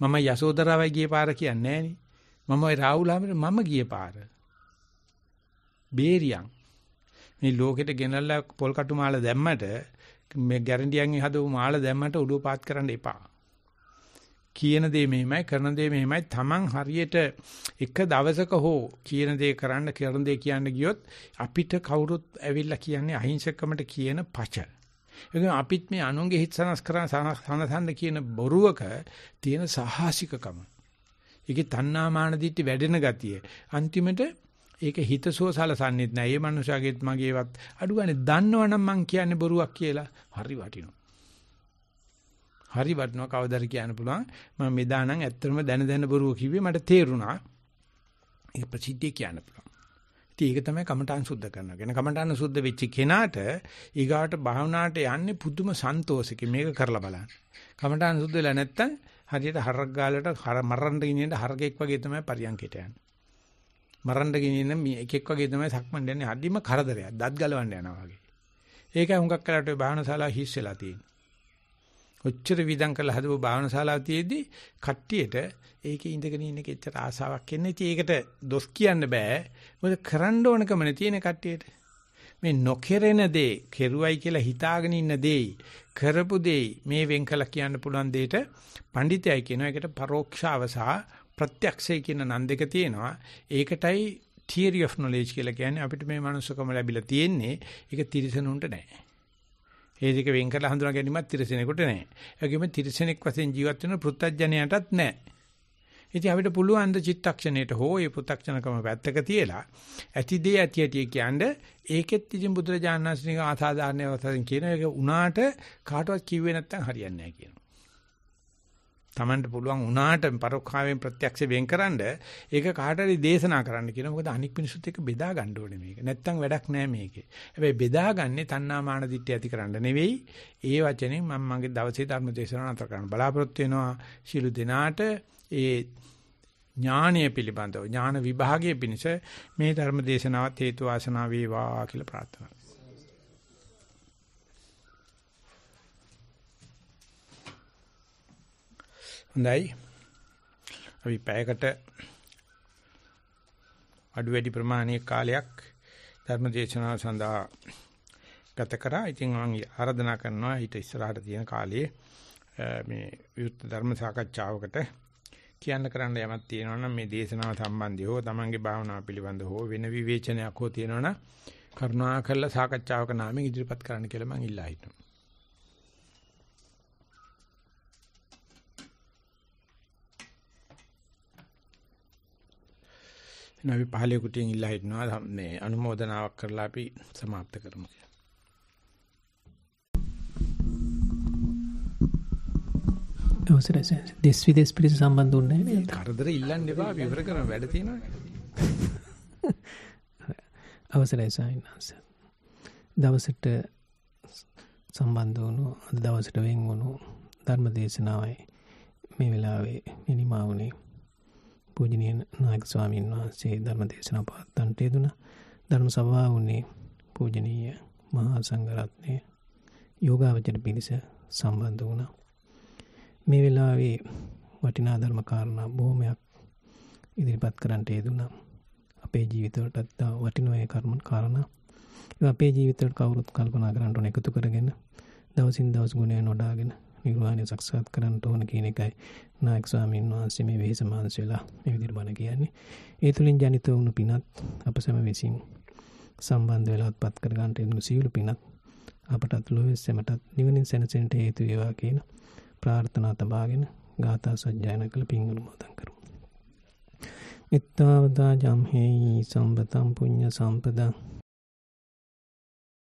මම යසෝදරාවයි ගිය පාර කියන්නේ නැහැ මම රාහුලාමර මම ගිය පාර. බේරියන් මේ ලෝකෙට ගෙනල්ලා පොල් කටු මාල දැම්මට මේ ගැරන්ඩියන්ගේ හදපු මාල දැම්මට උඩුව පාත් කරන්න එපා. කියන දේ මෙහෙමයි කරන දේ මෙහෙමයි Taman හරියට එක දවසක හෝ කියන දේ කරන්න කරන දේ කියන්න ගියොත් අපිට කවුරුත් ඇවිල්ලා කියන්නේ අහිංසකකමට කියන පච. ඒකෙන් අපිත් මේ අනුන්ගේ හිත සනස් කරන සනසන්න කියන බොරුවක තියෙන සාහසිකකම. ඒකේ තණ්හා මාන දිටි වැඩෙන ගතිය. අන්තිමට ඒක හිතසුව සලසන්නෙත් නෑ. ඒ මනුස්සයාගෙත් මගේවත් අඩු ගානේ දන්නවනම් මං කියන්නේ බොරුවක් කියලා හරි වටිනවා. හරි වටිනවා කවදාද කියන්න පුළුවන්. මම මෙදා නම් ඇත්තටම දැන දැන බොරුව කිව්වේ මට තේරුණා. ඒක ප්‍රසිද්ධිය කියන්න පුළුවන්. ඉතින් ඒක තමයි කමඨාන් සුද්ධ කරනවා. කියන කමඨාන් සුද්ධ වෙච්ච කෙනාට ඊගාට භාවනාවට යන්නේ පුදුම සන්තෝෂකින් මේක කරලා බලන්න. කමඨාන් සුද්ධ වෙලා නැත්තම් හරියට හරක් ගාලට මරන්න ගිනින්න හරකෙක් වගේ තමයි පරියන්කයට යන්නේ. මරන්න ගෙනින මේ එකෙක් වගේ තමයි සක්මන් යන්නේ අදිම කරදරයක්. දත් ගලවන්න යනවා වගේ. ඒක හුඟක් කරලාට ඔය භාවනාශාලා හිස් වෙලා තියෙනවා. ඔච්චර විදම් කරලා හදපු භාවනාශාලාව තියේදී කට්ටියට ඒකේ ඉඳගෙන ඉන්න කෙච්චර ආසාවක් එන්නේ. ඉතින් ඒකට දොස් කියන්න බෑ. මොකද කරන්න ඕනකම තියෙන කට්ටියට. මේ නොකෙරෙන දේ, කෙරුවයි කියලා හිතාගෙන ඉන්න දේ, කරපු දේ මේ වෙන් කළා කියන්න පුළුවන් දෙයට පඬිතයයි කියනවා. ඒකට පරෝක්ෂාව සහ ප්‍රත්‍යක්ෂය කියන නන් දෙක තියෙනවා. ඒකටයි theory of knowledge කියලා කියන්නේ අපිට මේ මනුස්සකම ලැබිලා තියෙන්නේ. ඒක තිරිසනුන්ට නෑ. ඒ දෙක වෙන් කරලා හඳුනා ගැනීමත් තිරිසනෙකුට නෑ. ඒ වගේම තිරිසනෙක් වශයෙන් ජීවත් වෙන පෘත්තජනයටත් නෑ. ඉතින් අපිට පුළුවන් ද චිත්තක්ෂණයට හෝ ඒ පෘත්තක්ෂණකම වැත්තක තියලා ඇති දේ ඇති ඇති කියන්නේ ඒකෙත් ඉතින් බුදුරජාණන් වහන්සේගේ අසාධාරණ වශයෙන් කියන එක උනාට කාටවත් කිව්වේ නැත්තම් හරියන්නේ නැහැ කියන. Tamanට පුළුවන් වුණාට පරෝක්ෂාවෙන් ප්‍රත්‍යක්ෂ වෙන්කරනද ඒක කාට හරි දේශනා කරන්න කියන මොකද අනික් මිනිසුත් එක්ක බෙදා ගන්න ඕනේ මේක. නැත්තම් වැඩක් නැහැ මේකේ. හැබැයි බෙදාගන්නේ තණ්හා මාන දිට්ඨිය ඇති කරන්න නෙවෙයි. ඒ වචනේ මම මගේ දවසේ ධර්ම දේශනාව නතර කරන්න බලාපොරොත්තු වෙනවා. ශිළු දිනාට ඒ ඥානය පිළිබඳව ඥාන විභාගයේ පිණිස මේ ධර්ම දේශනාවත් හේතු වාසනා වේවා කියලා ප්‍රාර්ථනා හොඳයි. අපි පැයකට අඩු වැඩි ප්‍රමාණයක කාලයක් ධර්ම දේශනාව සඳහා ගත කරා. ඉතින් මම ආරාධනා කරනවා ඊට ඉස්සරහට තියෙන කාලයේ මේ විරුද්ධ ධර්ම සාකච්ඡාවකට කියන්න කරන්න යමක් තියෙනවා මේ දේශනාව සම්බන්ධව හෝ තමන්ගේ භාවනාව පිළිබඳ හෝ වෙන විවේචනයක් හෝ තියෙනවා නම් කරුණාකරලා සාකච්ඡාවක නාමයෙන් ඉදිරිපත් කරන්න කියලා මම ඉල්ලා හිටිනවා. එන අපි පහලේ කුටියෙන් ඉල්ලා හිටනවා මේ අනුමೋದනාවක් කරලා අපි સમાપ્ત කරමු කියලා. අවසරයි සර්. දෙස් විදේශ පිරිස සම්බන්ධ වුණේ නේද? කරදර ඉල්ලන්න එපා විවර කරන වැඩ තියෙනවා. අවසරයි සයින්ස්. දවසට සම්බන්ධ වුණු අද දවසට වෙන් වුණු ධර්ම දේශනාවයි මේ වෙලාවේ මිනිමාවුනේ පූජනීය නායක ස්වාමීන් වහන්සේ ධර්ම දේශනා පවත්වන්නට යෙදුණා. ධර්ම සභාව වුණේ පූජනීය මහා සංඝරත්නය යෝගාවචර පිරිස සම්බන්ධ වුණා. මේ වෙලාවේ වටිනා ධර්ම කාරණා බොහොමයක් ඉදිරිපත් කරන්නට යෙදුණා. අපේ ජීවිතවලටත් තව වටිනා ඒ කර්ම කාරණා. ඒවා අපේ ජීවිතවලට කවුරුත් කල්පනා කරන්න ඕන එකතු කරගෙන දවසින් දවස ගුණය නොඩාගෙන නිර්වාණය සක්සාත් කරන්න ඕන කියන එකයි නායක ස්වාමීන් වහන්සේ මේ වෙහෙස මානස වෙලා මේ විදිහට බණ කියන්නේ. ඒ තුලින් ජනිත වුණු පිනත් අප සැම විසින් සම්බන්ධ වෙලා උත්පත් කර ගන්නට යන සියලු පිනත් අපටත් ලොවේ සැමටත් නිවනින් සැනසෙන්නට හේතු වේවා කියන ප්‍රාර්ථනා තබාගෙන ගාථා සජ්ජායනා කළ පින් අනුමෝදන් කරමු. ඉත්තාවදා ජම්හේහි සම්බතම් පුඤ්ඤ සම්පදා